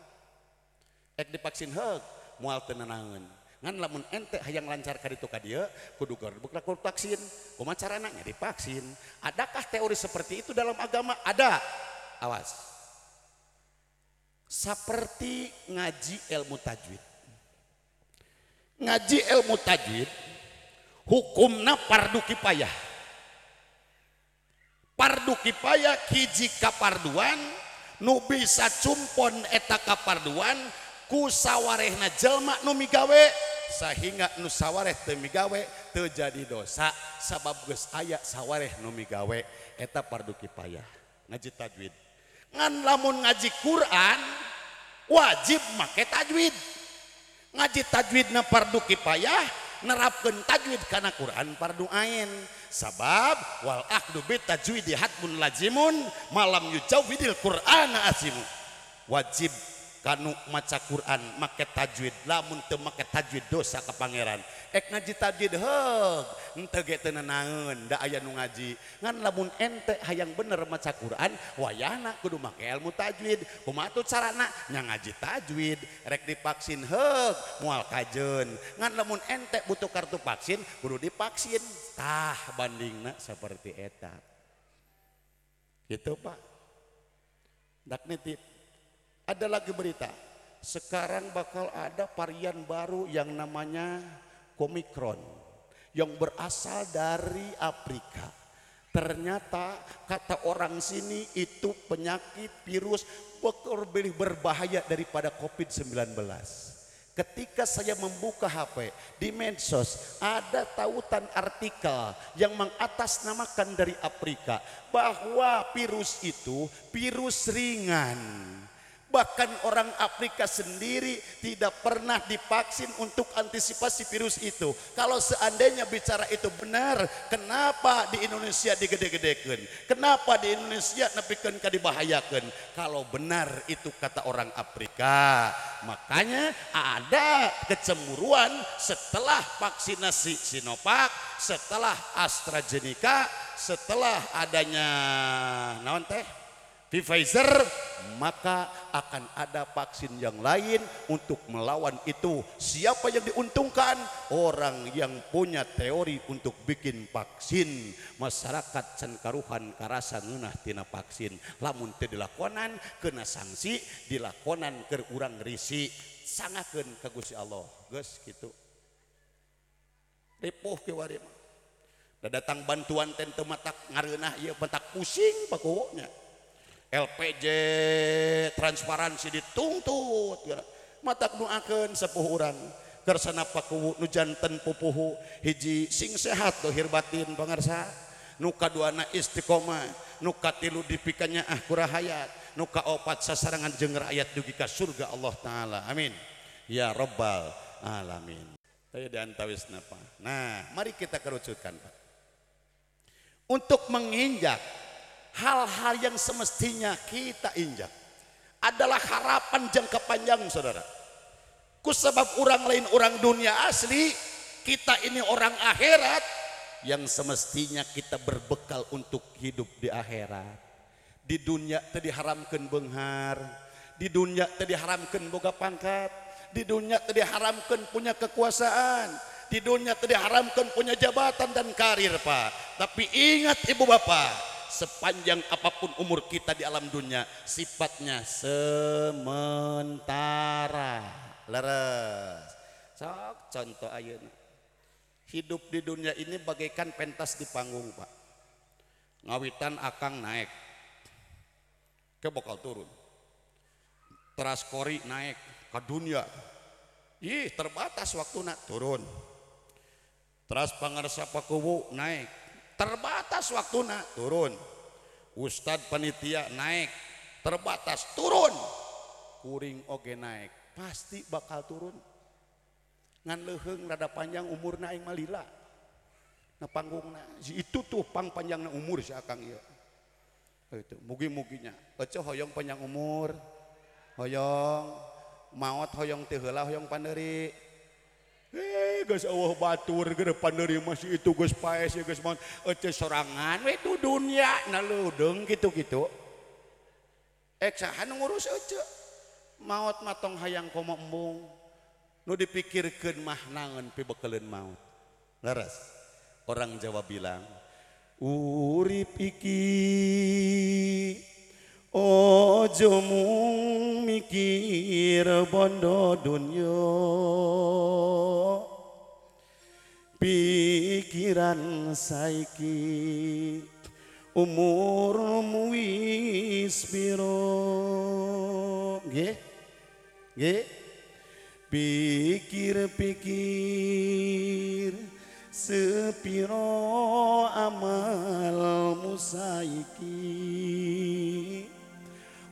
dipaksin hak mual penenangan yang lancarkan itu kan diadukuln dipaksin Adakah teori seperti itu dalam agama ada awas seperti ngaji ilmu tajwid ngaji elmu tajjid hukum na pari payah parduki payah Kiji kaparduan nubi bisa cumon eta kaparduan kusawarehna jelma nu migawe sehingga nu sawareh temigawe terjadi dosa sabab gus aya sawareh nu migawe eta parduki payah ngaji tajwid ngan lamun ngaji Quran wajib make tajwid ngaji tajwidna parduki payah nerapkan tajwid karena Quran parduain. sabab wal akdu tajwid tajwidi hatmun lazimun malam yujawidil Quran asimu wajib punya maca Quran make tajid lamunt make taj dosa ke Pangeran jitaj ten nda aya nu ngaji ngan lamun ente hayang bener maca Quran way anak kudumak ilmu tajid umaut sarananya ngaji tajid rek dipakaksin mual kajjun nganlamun tek butuh kartu paksin guru dipakaksintah banding seperti etak gitu Paknda Ada lagi berita, sekarang bakal ada varian baru yang namanya komikron yang berasal dari Afrika. Ternyata kata orang sini itu penyakit virus lebih berbahaya daripada COVID-19. Ketika saya membuka HP di medsos ada tautan artikel yang mengatasnamakan dari Afrika bahwa virus itu virus ringan Bahkan orang Afrika sendiri tidak pernah divaksin untuk antisipasi virus itu. Kalau seandainya bicara itu benar, kenapa di Indonesia digede-gedekan? Kenapa di Indonesia nepikan dibahayakan? Kalau benar itu kata orang Afrika. Makanya ada kecemburuan setelah vaksinasi Sinovac, setelah AstraZeneca, setelah adanya naon teh? di Pfizer maka akan ada vaksin yang lain untuk melawan itu siapa yang diuntungkan orang yang punya teori untuk bikin vaksin masyarakat senkaruhan karasa ngenah tina vaksin lamun teu dilakonan kena sanksi dilakonan ke urang risi sangakeun ka Allah geus gitu. ripuh ke wari datang bantuan tentu matak ngareunah ieu matak pusing pakowonya LPJ transparansi dituntut mata nuakken sepun tersanapaku nujantan pupuhu hiji sing sehat tuhhirbatin pengarsa nukaduana Iiqomah nuka tilu dipikannyaqurah hayat nuka opat sasarangan jenger ayat jugaka surga Allah ta'ala amin ya robbal alaminwi Nah Mari kita kerucilkan Pak untuk menginjak untuk hal-hal yang semestinya kita injak adalah harapan jangka panjang saudara ku sebab orang lain orang dunia asli kita ini orang akhirat yang semestinya kita berbekal untuk hidup di akhirat di dunia tadi haramkan benghar di dunia tadi haramkan boga pangkat di dunia tadi haramkan punya kekuasaan di dunia tadi haramkan punya jabatan dan karir pak tapi ingat ibu bapak sepanjang apapun umur kita di alam dunia sifatnya sementara leres sok contoh ayeuna hidup di dunia ini bagaikan pentas di panggung pak ngawitan akang naik ke bokal turun teras kori naik ke dunia ih terbatas waktu nak turun teras pangarsa kubu naik terbatas waktu turun Ustadz penitia naik terbatas turun pururingge naik pasti bakal turun le nada panjang umur naik malila panggung itu tuh pang panjang umur-uginyaong panjang umur hoyong maut hoyong tiyong panerik Allah baturgerepan dari mas itu lung eksahan ngurus maut mang hayang kom mung lu dipikir ke mahnangan pibelin maut Laras orang Jawa bilang uri piki Ojo mikir bondo dunyo Pikiran saiki umur muis biru Pikir-pikir sepiro amalmu saiki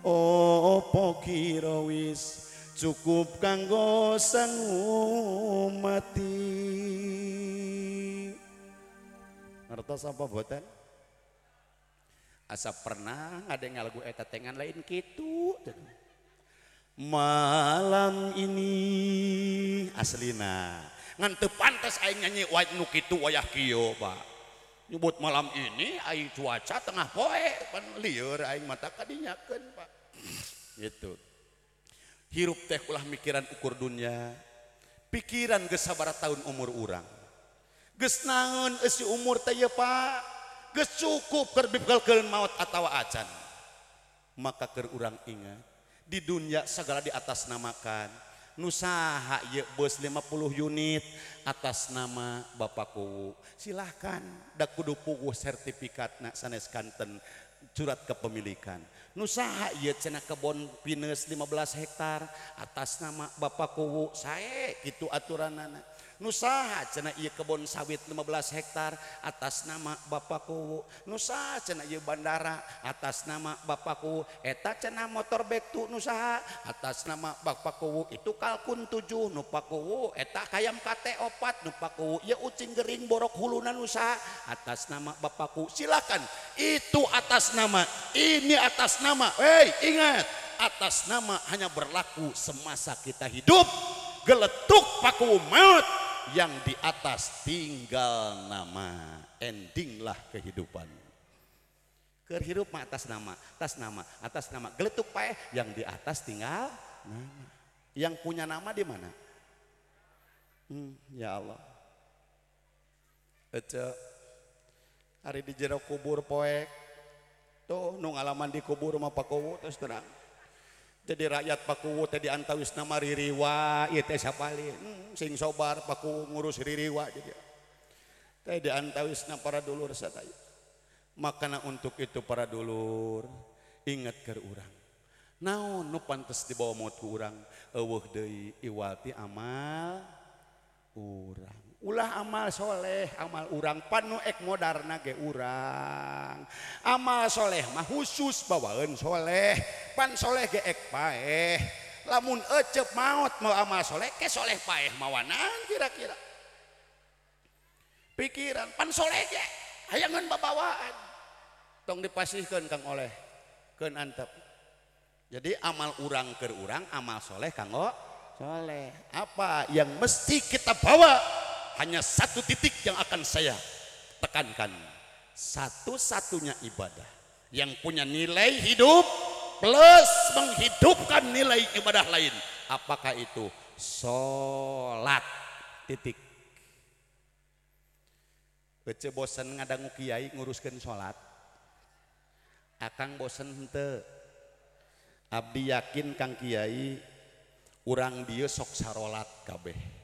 Oh, opo kira wis cukup kanggo sang umati Ngertos apa boten? Asa pernah ada yang lagu eta tengan lain gitu. Malam ini aslina ngan teu pantes aing nyanyi wae nu kitu wayah kieu, Pak. Nyebut malam ini aing cuaca tengah poe, pan lieur aing mata kadinyakeun, Pak. itu Hirup teh ulah mikiran ukur dunia pikiran gea bara tahun umur- urang Ges naon isi umur teh Pak gescuku terbib maut atau acan maka terurang ingat di dunia segala diatas namaakan nusaha y bos 50 unit atas nama baku silahkan dakk kudupu sertifikat na sanes kanten Curat kepemilikan. Nusa y cena kabon pinus 15 hektar, atas nama ba kuwu saye itu aturan naan. nusa cena ia kebun sawit 16 hektar atas nama bapak kuwo nusa cena Bandra atas nama baku etak cena motor betuk nusaha atas nama Bapakpakuwo itu kalkun 7 nupakku etak ayam KT opat nupaku ya ucing Gering borok huluan Nusa atas nama bapakku silakan itu atas nama ini atas nama Wei ingat atas nama hanya berlaku semasa kita hidup geletuk Pakku mau yang di atas tinggal nama endinglah kehidupan kehidup atas nama atas nama atas nama geletuk pae yang di atas tinggal nama yang punya nama di mana hmm, ya Allah Ece hari di jero kubur poek tuh nung alaman di kubur Pak pakowo terus terang punya rakyat pakku tadi anta wissariwa hmm, sing sobar pa ngurus Ririwa para dulu makanan untuk itu para dulu ingat ke orangrang na nu pantes dibawa mau kurangwati amal kurangrang punya amalsholeh amal urang pan modernrang amalsholeh mah khusus bawaansholehleh lamun cep maut mau amallehlehwana kira-kira pikiran panleh hayangan bawaan tong dipasikan Ka olehp jadi amal urang ke urang amalsholeh kanggo soleh apa yang mesti kita bawa hanya satu titik yang akan saya tekankan. Satu-satunya ibadah yang punya nilai hidup plus menghidupkan nilai ibadah lain. Apakah itu? Sholat. Titik. Ece bosan ngadangu kiai nguruskan sholat. Akang bosan hente. Abdi yakin kang kiai urang dia sok sarolat kabeh.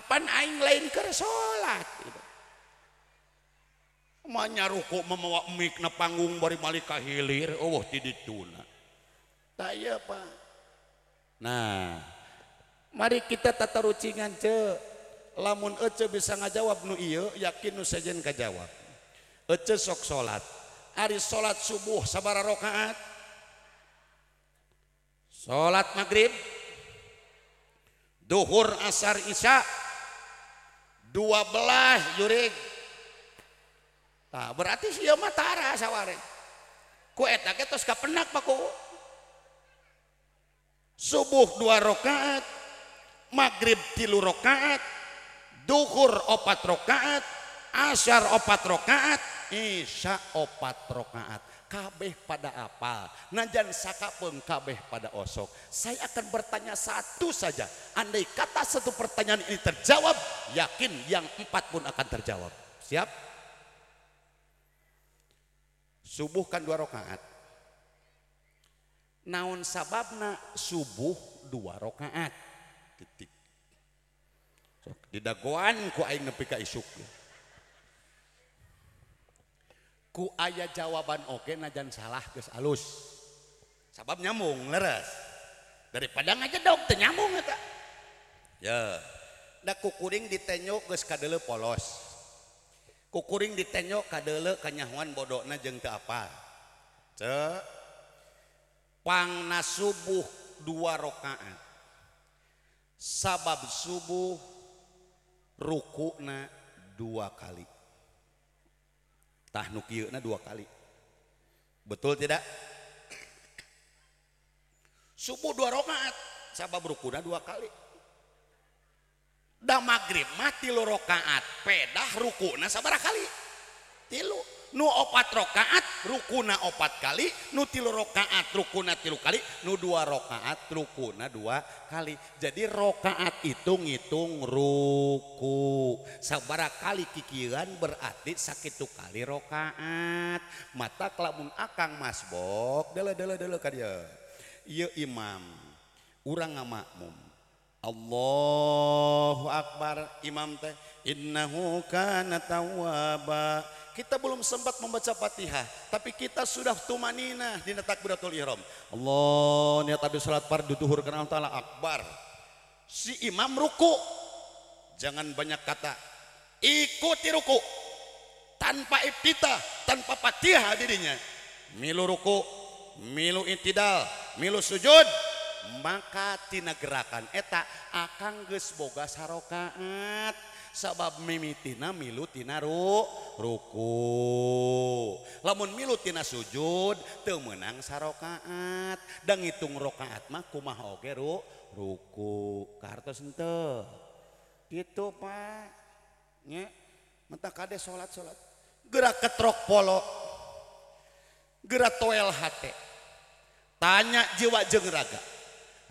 punya Kapan lain ket ruuk memowa micna panggung Malika hilir Mari kita tetap rucingan lamun bisa ngajawab nu yakinjawab salat Ari salat subuh sabara rakaat salat magrib duhur asar isya dua belas jurig nah, berarti siya matara sawari ku etak itu tos penak paku subuh dua rokaat, maghrib tilu rokaat, duhur opat rokaat, asar opat rokaat, isya opat rokaat kabeh pada apa? najan sakapeng kabeh pada osok saya akan bertanya satu saja andai kata satu pertanyaan ini terjawab yakin yang empat pun akan terjawab siap Subuhkan dua rokaat. naon sababna subuh dua rokaat? titik didagoan ku aing nepi ka isuk ku ayah jawaban oke najan salah gus alus sabab nyambung leres daripada ngaja dok nyambung eta ya da kukuring ditenyok gus kadele polos kukuring ditenyok kadele kanyahuan bodokna jeng teu apa, ce pang nasubuh dua rokaat sabab subuh rukuna dua kali mudah nuki dua kali betul tidak supuh dua rakaat sa berna dua kali magribmati rokaat pedah rukun sabara kali tilu nu opat rokaat rukuna opat kali nu tilu rokaat rukuna tilu kali nu dua rokaat rukuna dua kali jadi rokaat itu ngitung ruku sabara kali kikiran berarti sakit tu kali rokaat mata kelamun akang masbok dala dala dala kadia iya imam urang ngamakmum Allahu Akbar imam teh innahu kana tawwaba kita belum sempat membaca Fatihah tapi kita sudah tumanina di takbiratul ihram Allah niat habis salat fardu zuhur kana taala akbar si imam ruku jangan banyak kata ikuti ruku tanpa iftitah tanpa Fatihah dirinya milu ruku milu intidal milu sujud makatina gerakan etak akan ges Boga sarokaat sabab mimitina milutinaruk ruku lamun miutina sujud tem menang sarokaat dan ngiung rokaat maumaho ruuk kartuuh itu Pak men salat-t gerakketrokpolo gerak Lh tanya jiwa jeggerga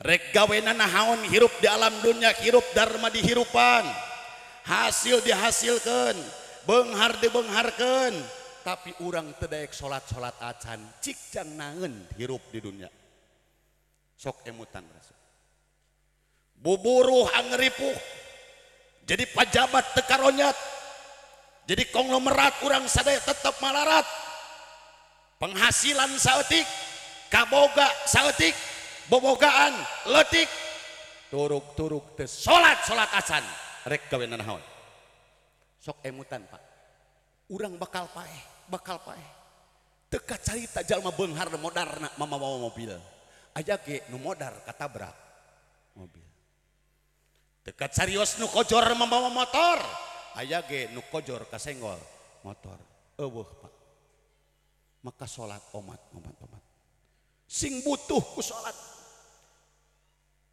na haun hirup di alam dunia hirup Dharma dihiruppan hasil dihasilkan penghar dibegararkan tapi urang tedaik salat- salat acanciccan nangen hirup di dunia sok buburuippu jadi pajabat tekar onyat jadi konglomeraak kurang sadek tetap malarat penghasilan sautik kaboga sautik ui pebogaan Lotik turugturuk salat salatasan sokutan Pak urang bakal bakal dekat jallmahar mamawawa mobil ajadar katabrak mobil dekatiyo Nukojor membawa motor ayakojor kasengol motor maka salatt membantut sing butuhku salat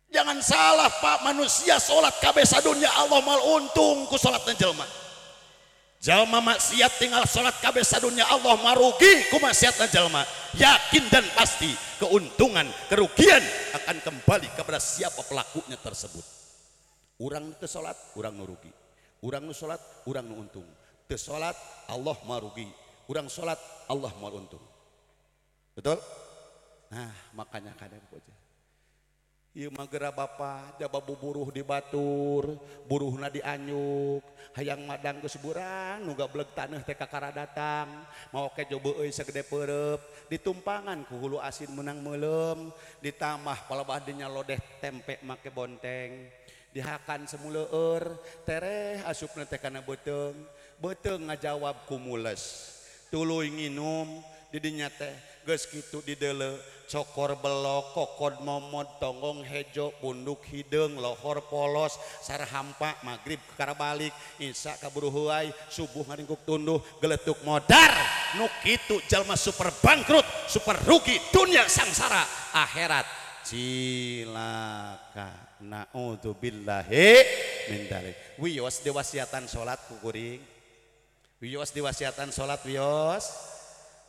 Jangan salah pak manusia sholat KB sadunya Allah mal untung ku sholat jelma. Jalma maksiat tinggal sholat KB sadunya Allah marugi ku maksiat jelma. Yakin dan pasti keuntungan kerugian akan kembali kepada siapa pelakunya tersebut. Urang itu sholat, orang nurugi. Urang nu sholat, urang nu untung. Te sholat Allah marugi. urang sholat Allah mal untung. Betul? Nah makanya kadang aja punya maggera ba jaba bu buruh dibatur buruh nadi anyyuk hayang madang kesubun nuga be blogk tanah Tkak ka datang mau ke cobabo sekedede perep di tumpangan ku hulu asin menang mulem ditambah pala badnya lodeh tempek make bonteng dihakan semulaeur teeh asupne tekana botong bete nga jawab kumu mules tulu inginum didinya teh guys gitu didele cokor belok kokod momot tonggong hejo bunduk hidung lohor polos sarhampa magrib karabalik insya kaburu huay subuh ngaringkuk tunduh geletuk modar nuk itu jelma super bangkrut super rugi dunia sangsara akhirat cilaka na'udzubillahi mindali wiyos wios diwasiatan salat kukuring wios diwasiatan salat wios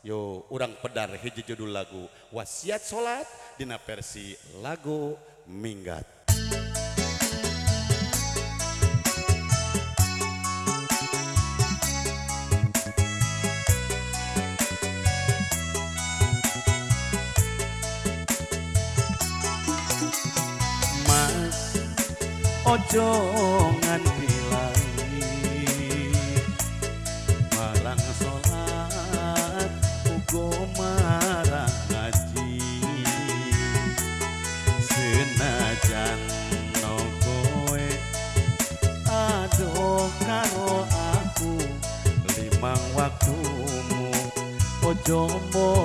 yo orang pedar hiji judul lagu wasiat salat dina versi lagu minggat Mas Ojo don't more.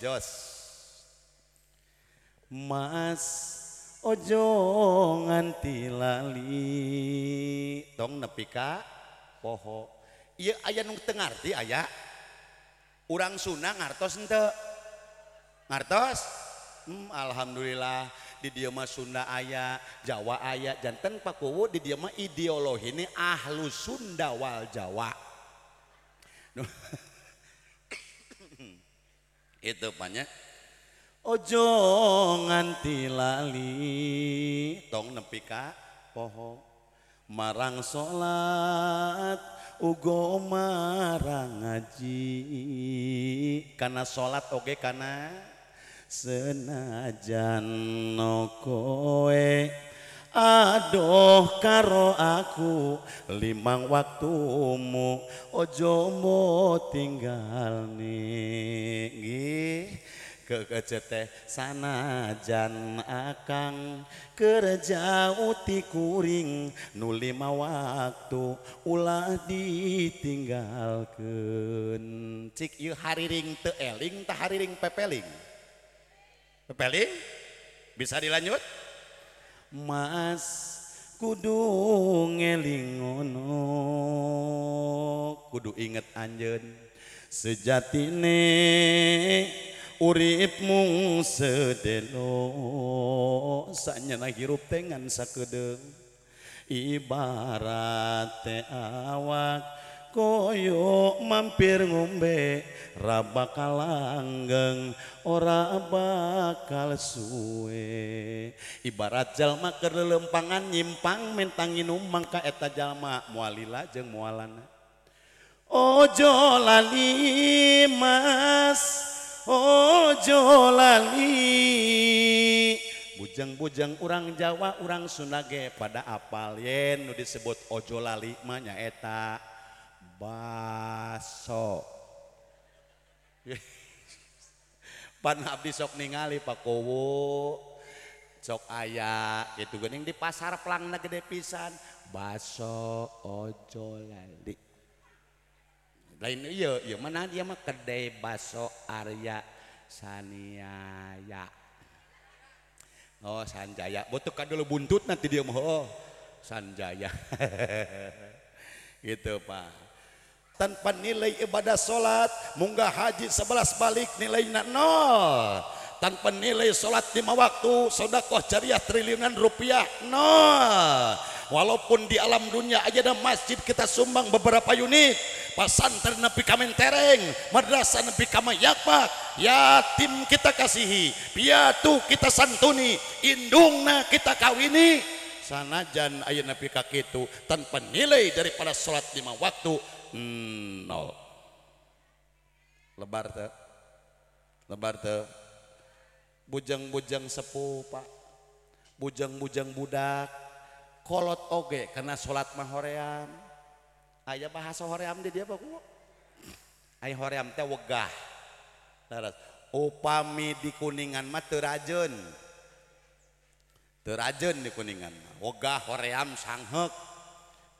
Hai Mas ojonganntili Tong nepika pohok Iya ayaahungte ngerti ayaah orang Sunnah Nartos Nartos hmm, Alhamdulillah di diamah Sunda ayaah Jawa ayat jantan Pakkuwo di diama ideologi ini ahlu Sundawal Jawa do Itu banyak. Ojo nganti lali tong nepi ka poho marang sholat ugo marang ngaji Karena salat oge karena senajan no koe Adoh karo aku limang waktumu ojo mo tinggal nih kekeje sana sanajan akang kerja uti kuring nu lima waktu ulah ditinggalkeun cik ieu hariring te eling tah hariring pepeling pepeling bisa dilanjut Mas kudu ngelingono kudu inget anjen sejatine uripmu mung sedelo sanya hirup tengan sakedeng ibarat te awak Kook mampir ngombe raba kalanggeng ora bakal suwe Ibararatjallmaker leempangan ypang menanggi numngka eta Jalma muala jeng muwala Ojo lali Mas ojolali Buje-bujang urang Jawa urang sunage pada apa yen nu disebut ojolali manya eta. baso pan abdi sok ningali kowo, sok ayak itu gening kan. di pasar pelangna gede pisan baso ojo lali lain iya iya mana dia mah kedai baso Arya Saniaya oh Sanjaya kan dulu buntut nanti dia mah oh, Sanjaya gitu pak tanpa nilai ibadah solat, munggah haji sebelas balik nilainya nol tanpa nilai solat lima waktu sedekah jariah triliunan rupiah nol walaupun di alam dunia aja ada masjid kita sumbang beberapa unit pasantren nepi kamen tereng madrasah nepi kama yakmak yatim kita kasihi piatu kita santuni indungna kita kawini sanajan ayat nepi itu. tanpa nilai daripada solat lima waktu punya no Hai lebarte lebarte bujang-bujang sepu pak bujang-bujang budak kolotge karena salat mahhoream ayaah bahasa hoam di dia bakam teh wegah upami dikuninganmaticun Hai terrajaun dikuningan wegah hoream sangk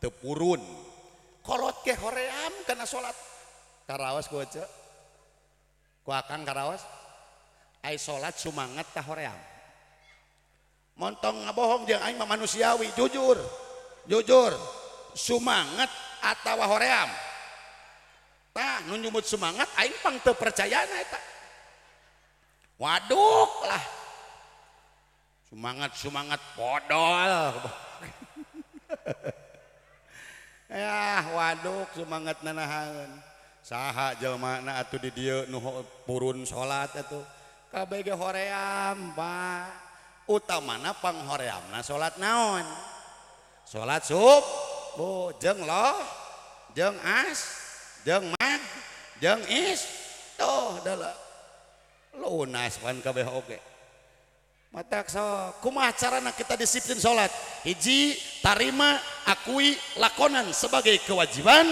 tepurun Korot ke hoream karena sholat karawas gue aja gue akan karawas ay sholat sumangat ke hoream montong ngabohong dia aing manusiawi jujur jujur sumangat atau hoream tah nunjumut sumangat aing pang teu percayana waduk lah sumangat sumangat podol punya eh, Waduk semangat naahan saat je mana atau did dia purun salat itu KBGbak utama mana penghoram na salat naon salat sub Bujeng loh jeng as jengmatng is to adalah Lunawan KBk Matak so, kumah carana kita disiplin sholat hiji tarima akui lakonan sebagai kewajiban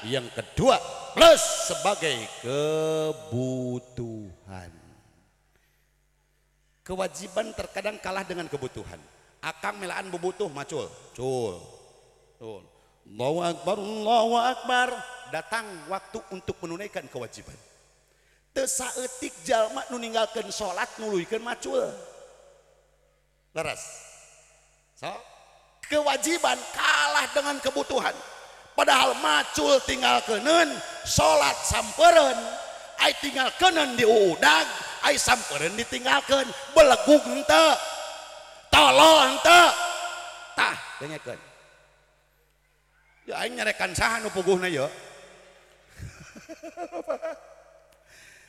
yang kedua plus sebagai kebutuhan kewajiban terkadang kalah dengan kebutuhan akang melaan bebutuh macul cul cul Allahu Akbar Allahu Akbar datang waktu untuk menunaikan kewajiban tesa etik meninggalkan sholat nuluikan macul punya Hai so kewajiban kalah dengan kebutuhan padahal macul tinggal kenen salat samperen tinggalkenan diudang samperen ditinggalkan beleggung tolong te ya nyarekan sa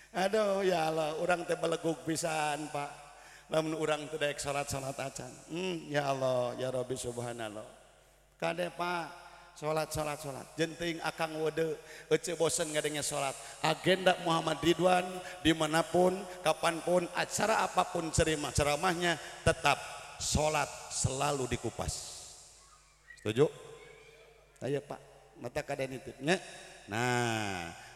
Aduh ya lo orang te beleguk pisan Pak namun orang tidak salat-salat acan hmm, ya Allah ya Rabbi subhanallah kade pak salat salat salat jenting akang wode ece bosen gadengnya salat agenda Muhammad Ridwan dimanapun kapanpun acara apapun ceramah ceramahnya tetap salat selalu dikupas setuju ayo pak mata kada nitipnya nah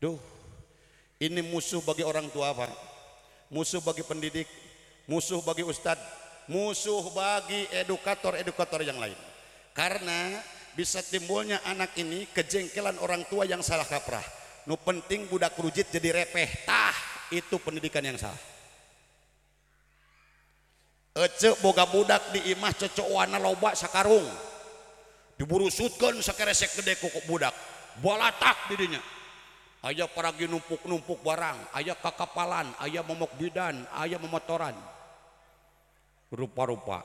Duh, ini musuh bagi orang tua apa? Musuh bagi pendidik, musuh bagi ustadz, musuh bagi edukator-edukator yang lain. Karena bisa timbulnya anak ini kejengkelan orang tua yang salah kaprah. Nu penting budak rujit jadi repeh. Tah, itu pendidikan yang salah. Ece boga budak di imah warna loba sakarung. diburu sutkan sekeresek gede kokok budak. Bola tak didinya. Ayo paranumpuk-numpuk barang ayayo kakapalan ayaah memokdidan aya memotoran berupa-rupa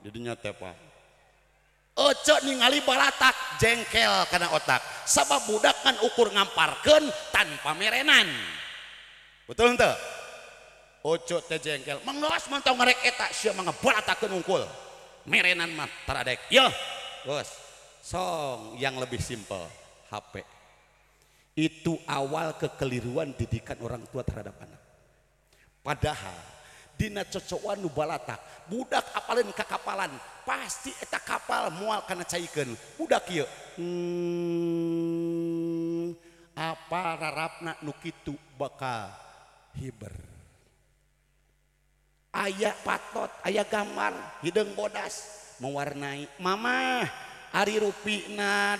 jadinya te Paktak jengkel karena otak sabab budakan ukur ngamparkan tanpa merenan betul jengkel mengelas mantau mereka tak siungkul mere song yang lebih simpel HP itu awal kekeliruan didikan orang tua terhadap anak padahal Dina coco balatak budak kapin kekapalan pasti tak kapal mual karena apanaki bak aya patot aya gamar hidnggodas mewarnai mama Arirup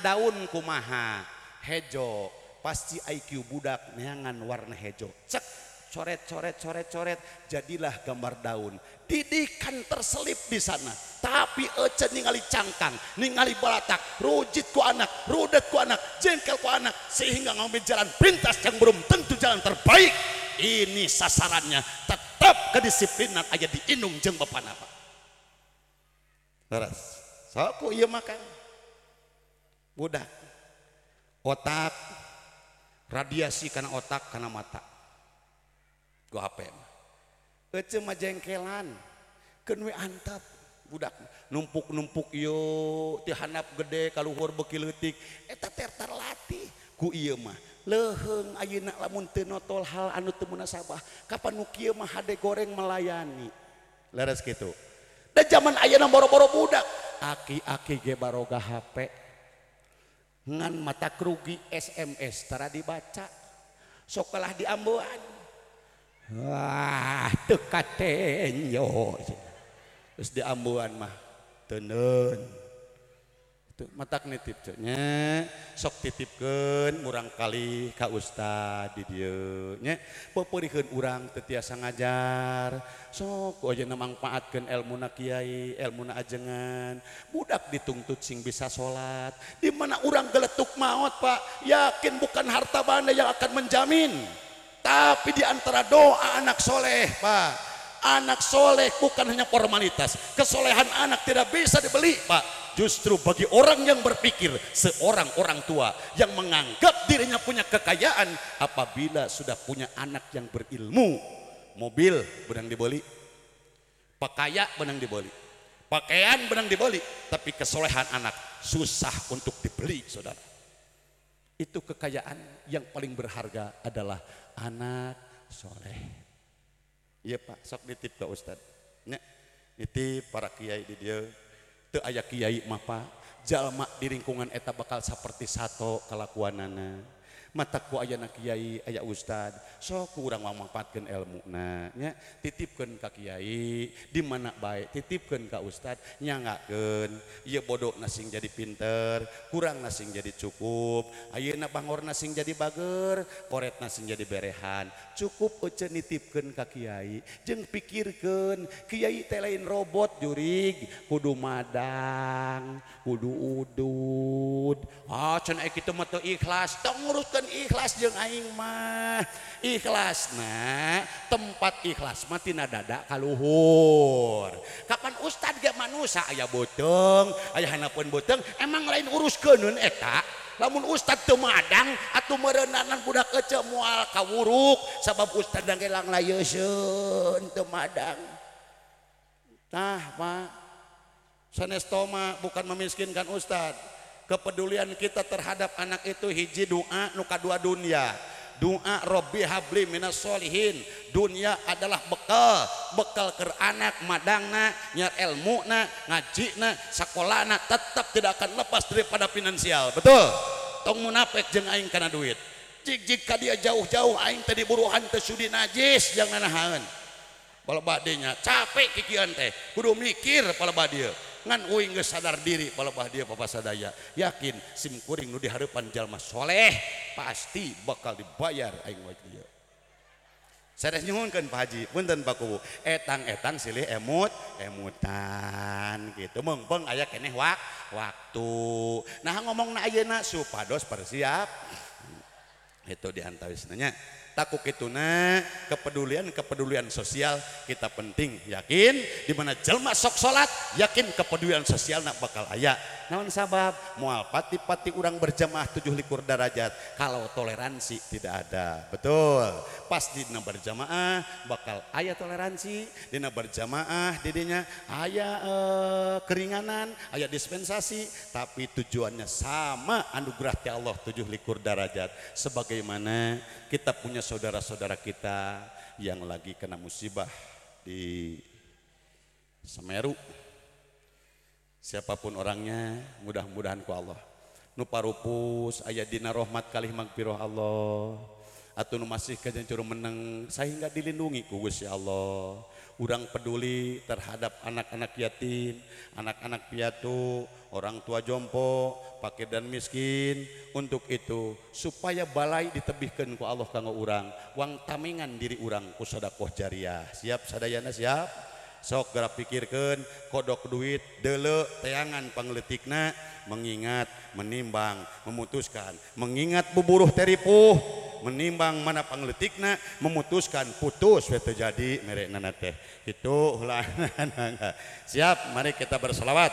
daun kumaha hejo pasti IQ budak neangan warna hejo cek coret coret coret coret jadilah gambar daun didikan terselip di sana tapi ece ningali cangkang ningali balatak rujit ku anak rudet ku anak jengkel ku anak sehingga ngambil jalan pintas yang belum tentu jalan terbaik ini sasarannya tetap kedisiplinan aja diinung jeng bapak napa terus so, iya makan budak otak radiasi karena otak karena mata HPjengkellankentap budak nummpuknumpuk dihanap gede kalau hurbekitik tertar laih ku mah lehengtol hal anmuah kapanmah goreng melayani lere zaman ayao-boro budak aki-ak ge baroga HP mata krui SMS telah dibaca solah diambuan dekat terus diambuan mah tenen Tuh, matak nitip nya sok titipkan murang kali ka ustad di dieu nya pepeurikeun urang teu ngajar sok aja ilmu ilmuna kiai ilmuna ajengan budak dituntut sing bisa sholat, di mana urang geletuk maut Pak yakin bukan harta benda yang akan menjamin tapi di antara doa anak soleh Pak anak soleh bukan hanya formalitas kesolehan anak tidak bisa dibeli Pak Justru bagi orang yang berpikir seorang orang tua yang menganggap dirinya punya kekayaan apabila sudah punya anak yang berilmu, mobil benang dibeli, pakaian benang dibeli, pakaian benang dibeli, tapi kesolehan anak susah untuk dibeli, saudara. Itu kekayaan yang paling berharga adalah anak soleh. Iya Pak, sok ditip ke ustad? Ya, nitip para kiai di dia aya Yaik mapa, Jamak di lingkungan eta bakal seperti satu kelakuan nanan. mataku ayahna Kyai ayaah Ustad so kurang mau manfaatkan el munanya titipken ka Kyai di mana baik titipkan Kak Ustadnya nggakken ia bodoh nasing jadi pinter kurang nasing jadi cukup air Bangor nasing jadi bager Poret nasing jadi berehan cukup oce nitipken ka Kyai jeng pikirken Kyai te lain robot jurig kudu Madan wudhu-udhu ah, itu moto ikhlas togurut kan punya ikhlas yang aing mah ikhlasnya tempat ikhlas mati dada kalhur Kapan Ustadz dia man manusia aya botong ayahana pun botong Emang lain nguruskenon kak eh, namun Ustadz cummadang atau merenanan kuda kecemual kauwurruk sabab Ustadz dan hilanglahdangtah Pak sanma bukan memiskinkan Ustadznya mau kepedulian kita terhadap anak itu hiji doa numuka dua dunia doa Robbi habbli Minlihin dunia adalah bekal bekal keraak madanga nya el muna ngaji nah sekolah anak tetap tidak akan lepas daripada finansial betul tong mu karena duitcic dia jauh-jauhing tadiburuuhantesudi najis janganahan kalau badnya capek teh burung mikir kalau Badi punya u sadar diri kalau Bah dia Bapak sadaya yakin simkuring di harus Panlmasholeh pasti bakal dibayarji etang-eang siih emmut emutan gitung aya en waktu nah ngomong naados per siap itu diantanya takut itu kepedulian kepedulian sosial kita penting yakin dimana jelma sok salat yakin kepedulian sosial nak bakal ayah namun sabab mual pati-pati orang berjamaah tujuh likur derajat kalau toleransi tidak ada betul pas di dalam berjamaah bakal ayah toleransi di dalam berjamaah didinya ayah eh, keringanan ayah dispensasi tapi tujuannya sama anugerah ti Allah tujuh likur derajat sebagaimana kita punya saudara-saudara kita yang lagi kena musibah di Semeru siapapun orangnya mudah-mudahan ku Allah nupa ruus ayadinarahhmat kalimakfirro Allah At Nu masih kejancur meneng sehingga dilindungi kugus ya Allah urang peduli terhadap anak-anak yatim anak-anak piatu orang tua jompo paket dan miskin untuk itu supaya Balai ditebihkanku Allah kamu urang uang tamenan diri urangpusada poh jariya siap Sadayana siap sok gerak pikirkan kodok duit dele teangan pengletikna mengingat menimbang memutuskan mengingat buburuh teripuh menimbang mana pengletikna memutuskan putus we terjadi merek nana itu itu siap mari kita berselawat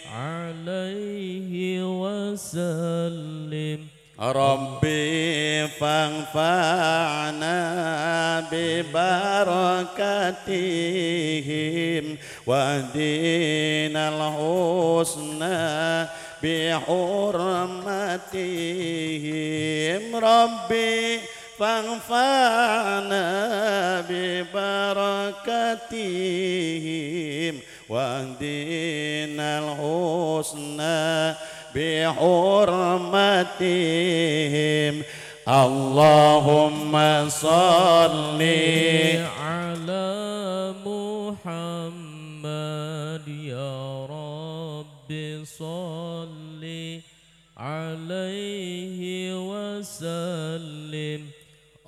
عليه وسلم ربي فانفعنا ببركاتهم واهدنا الحسنى بحرمتهم ربي فانفعنا ببركاتهم واهدنا الحسنى بحرمتهم اللهم صل على محمد يا رب صل عليه وسلم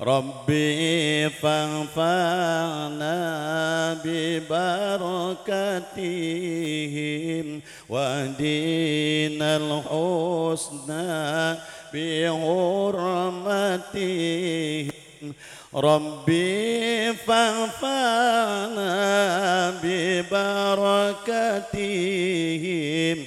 ربي فانفعنا ببركتهم ودينا الحسنى بحرمتهم ربي فانفعنا ببركتهم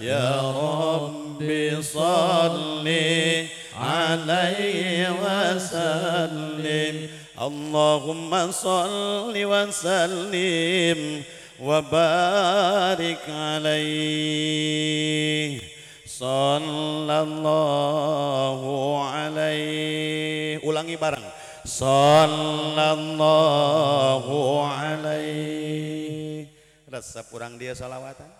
يا رب صل عليه وسلم اللهم صل وسلم وبارك عليه صلى الله عليه ulangi bareng صلى الله عليه resep kurang dia salawatan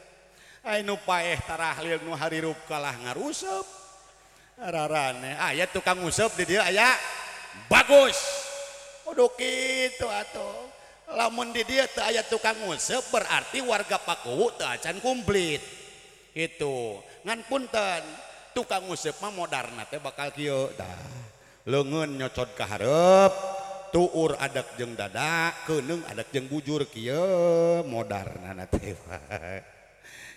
nu paehtarahlil nu harirup kalah ngarusup rarane ayah tukang ngusep di dia ayat bagus kudu gitu atau, lamun di dia teu aya tukang ngusep berarti warga Pakuwu teu acan kumplit itu ngan punten tukang ngusep mah modarna teh bakal kieu dah, leungeun nyocot keharap, hareup tuur adak jeung dada kening adak jeng bujur kieu modarna teh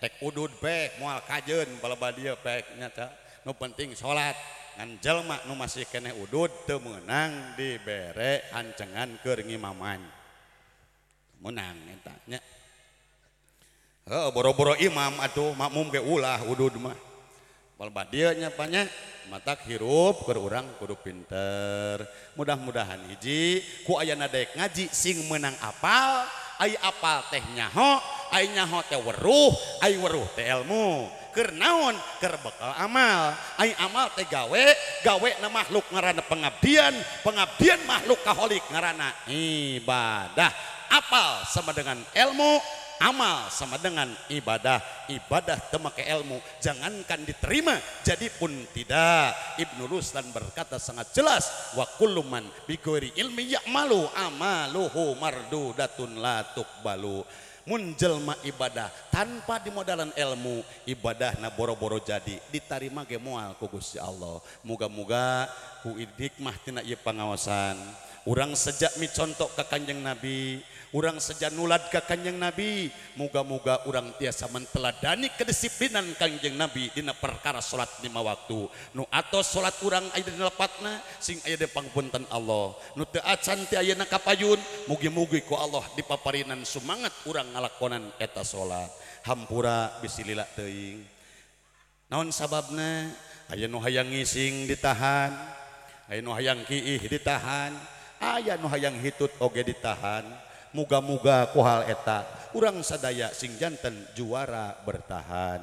mual kaj penting salatl masih kenek udenang diberre ancngankerimaman menang boro-boro imam aduh makumlah dia nya mata hirup berurang kudu pinter mudah-mudahan hiji ku ayaah nadek ngaji sing menang apal klik apal tehnya ho anyaho te weruh ay weruht elmu ke naon kerbekal amal ay amal teh gawek gawek na makhluk ngerran pengabdian pengabdian makhluk kaholik ngerana ibadah apal sama dengan elmu hai amal sama dengan ibadah ibadah temaka ilmu jangankan diterima jadi pun tidak Ibnu Ruslan berkata sangat jelas wa kulluman bigori ilmi ya'malu amaluhu mardudatun la tuqbalu munjelma ibadah tanpa dimodalan ilmu ibadah na boro-boro jadi ditarima ge moal ku Allah Moga-moga ku mah tina ieu pangawasan mau sejak micontok ke kanjeng nabi u sejak nulat ke kanjeng nabi muga-mga orang tiasa menteli kepinnan Kanjeng nabi Ina perkara salat lima waktu Nu atau salat kurang airpatna sing pangbuntan Allahnut payun mu-mugiku Allah dipaparian semangat kurang ngalakonan eta salat hampura bisilla teing naon sababnya Ay Nu hayangi sing ditahan Au hayangkiih ditahan ayaah nuhaang hitut oge ditahan muga-muga kuhal eta urang sadaya sing jannten juara bertahan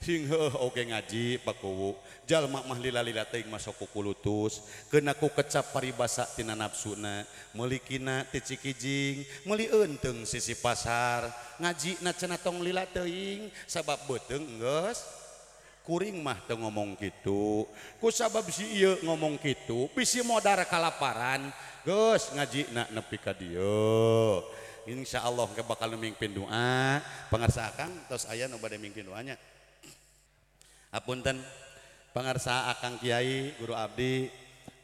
Sin oge ngaji pakujalmakmahlilalateing masuk kukulu lutus keku kecapari basatina nafsuna meina tici Kijingmelienteng sisi pasar ngaji nasenng lilateing sabab botennges? mah ngomong gitu ku si ngomong gitui modal kalaparan go ngajinak ne ka Insya Allah ke bakal Mpin doa pengersakan terus ayaah Mkin doanya apun dan pengerssa Ka Kyai guru Abdi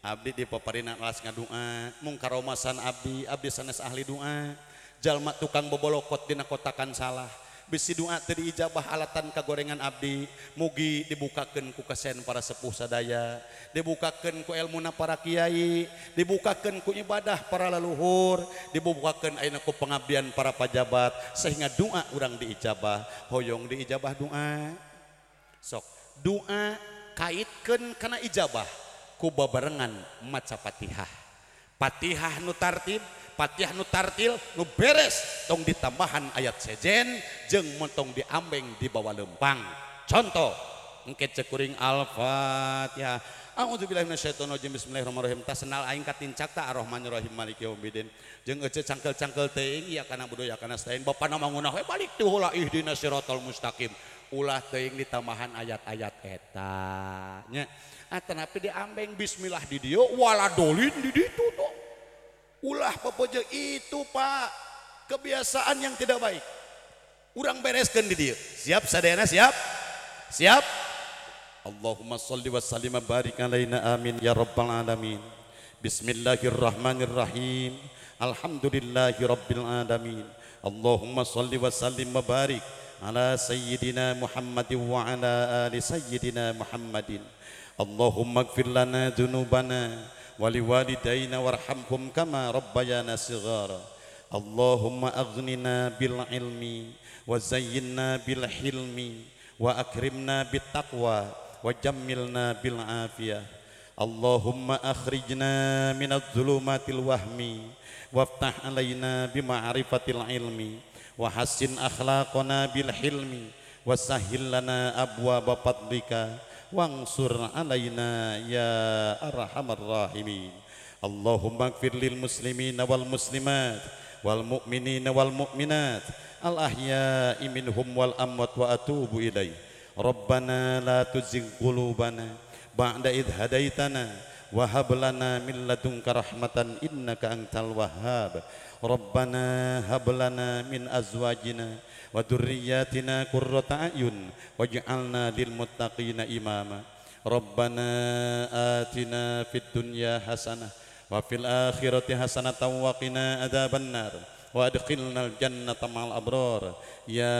Abdi di peperinalas ngaa mungkaomasan Abdi Abis Sanes ahli doa jalmat tukang boboloko di kotakan salah i duaa dari ijabah alatan kegorengan Abdi mugi dibukaken ku kesen para sepuh sadaya dibukaken ku el muuna para Kyai dibukaken ku ibadah para leluhur dibukakan aku pengabdian para pajabat sehingga duaa orang di ijabah Hoong di ijabah-dua sok duaa kaitkan karena ijabah kubarenngan maca Faah Patihah nutarib, nu tartil nu beres tong ditambahan ayat sejen jeng mentong diambeng di bawah lempang contoh engke cekuring al-fatihah A'udzubillahi minasyaitonirrajim. Bismillahirrahmanirrahim. Tasnal aing katincak ta arrahmanirrahim maliki yaumiddin. Jeung euceuh cangkel-cangkel teuing ya kana budaya ya kana satain bapa nama mangunah we balik tuh la ihdina siratal mustaqim. Ulah teuing ditambahan ayat-ayat eta nya. Ah tapi diambeng bismillah di dieu waladolin di ditu ulah pepeje itu pak kebiasaan yang tidak baik urang bereskan di dia siap sadayana siap siap Allahumma salli wa sallim wa barik alaina amin ya rabbal alamin Bismillahirrahmanirrahim Alhamdulillahi rabbil alamin Allahumma salli wa sallim barik ala sayyidina Muhammadin wa ala ali sayyidina Muhammadin Allahumma gfir lana dhunubana ولوالدينا وارحمهم كما ربيانا صغارا اللهم أغننا بالعلم وزينا بالحلم وأكرمنا بالتقوى وجملنا بالعافية اللهم أخرجنا من الظلمات الوهم وافتح علينا بمعرفة العلم وحسن أخلاقنا بالحلم وسهل لنا أبواب فضلك wangsur alayna ya arhamar rahimin Allahumma gfir muslimin wal muslimat wal mu'minin wal mu'minat al ahya'i minhum wal amwat wa atubu ilaih Rabbana la tuzig gulubana ba'da idh hadaitana wahab lana min rahmatan innaka antal wahhab Rabbana hab min azwajina wa dzurriyyatina qurrata a'yun waj'alna lil muttaqina imama rabbana atina fid dunya hasanah wa fil akhirati hasanatan wa qina adzabannar wa adkhilnal jannata ma'al abrar ya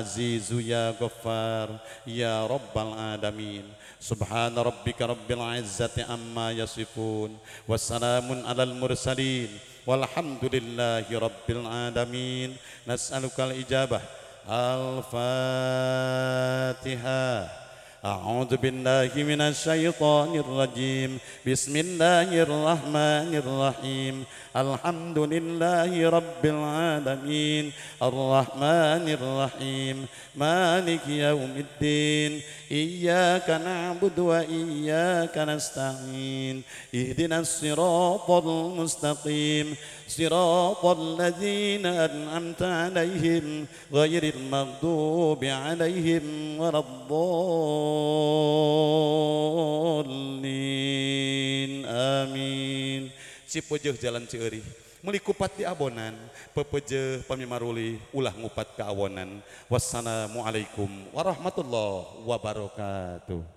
azizu ya ghaffar ya rabbal alamin subhana rabbika rabbil izzati amma yasifun salamun alal mursalin walhamdulillahi rabbil alamin nas'alukal ijabah al-fatihah أعوذ بالله من الشيطان الرجيم بسم الله الرحمن الرحيم الحمد لله رب العالمين الرحمن الرحيم مالك يوم الدين إياك نعبد وإياك نستعين اهدنا الصراط المستقيم صراط الذين أنعمت عليهم غير المغضوب عليهم ولا الضالين آمين Cipujuh Jalan Ciuri melikupat di abonan pepeje pamimaruli ulah ngupat ke awonan wassalamualaikum warahmatullahi wabarakatuh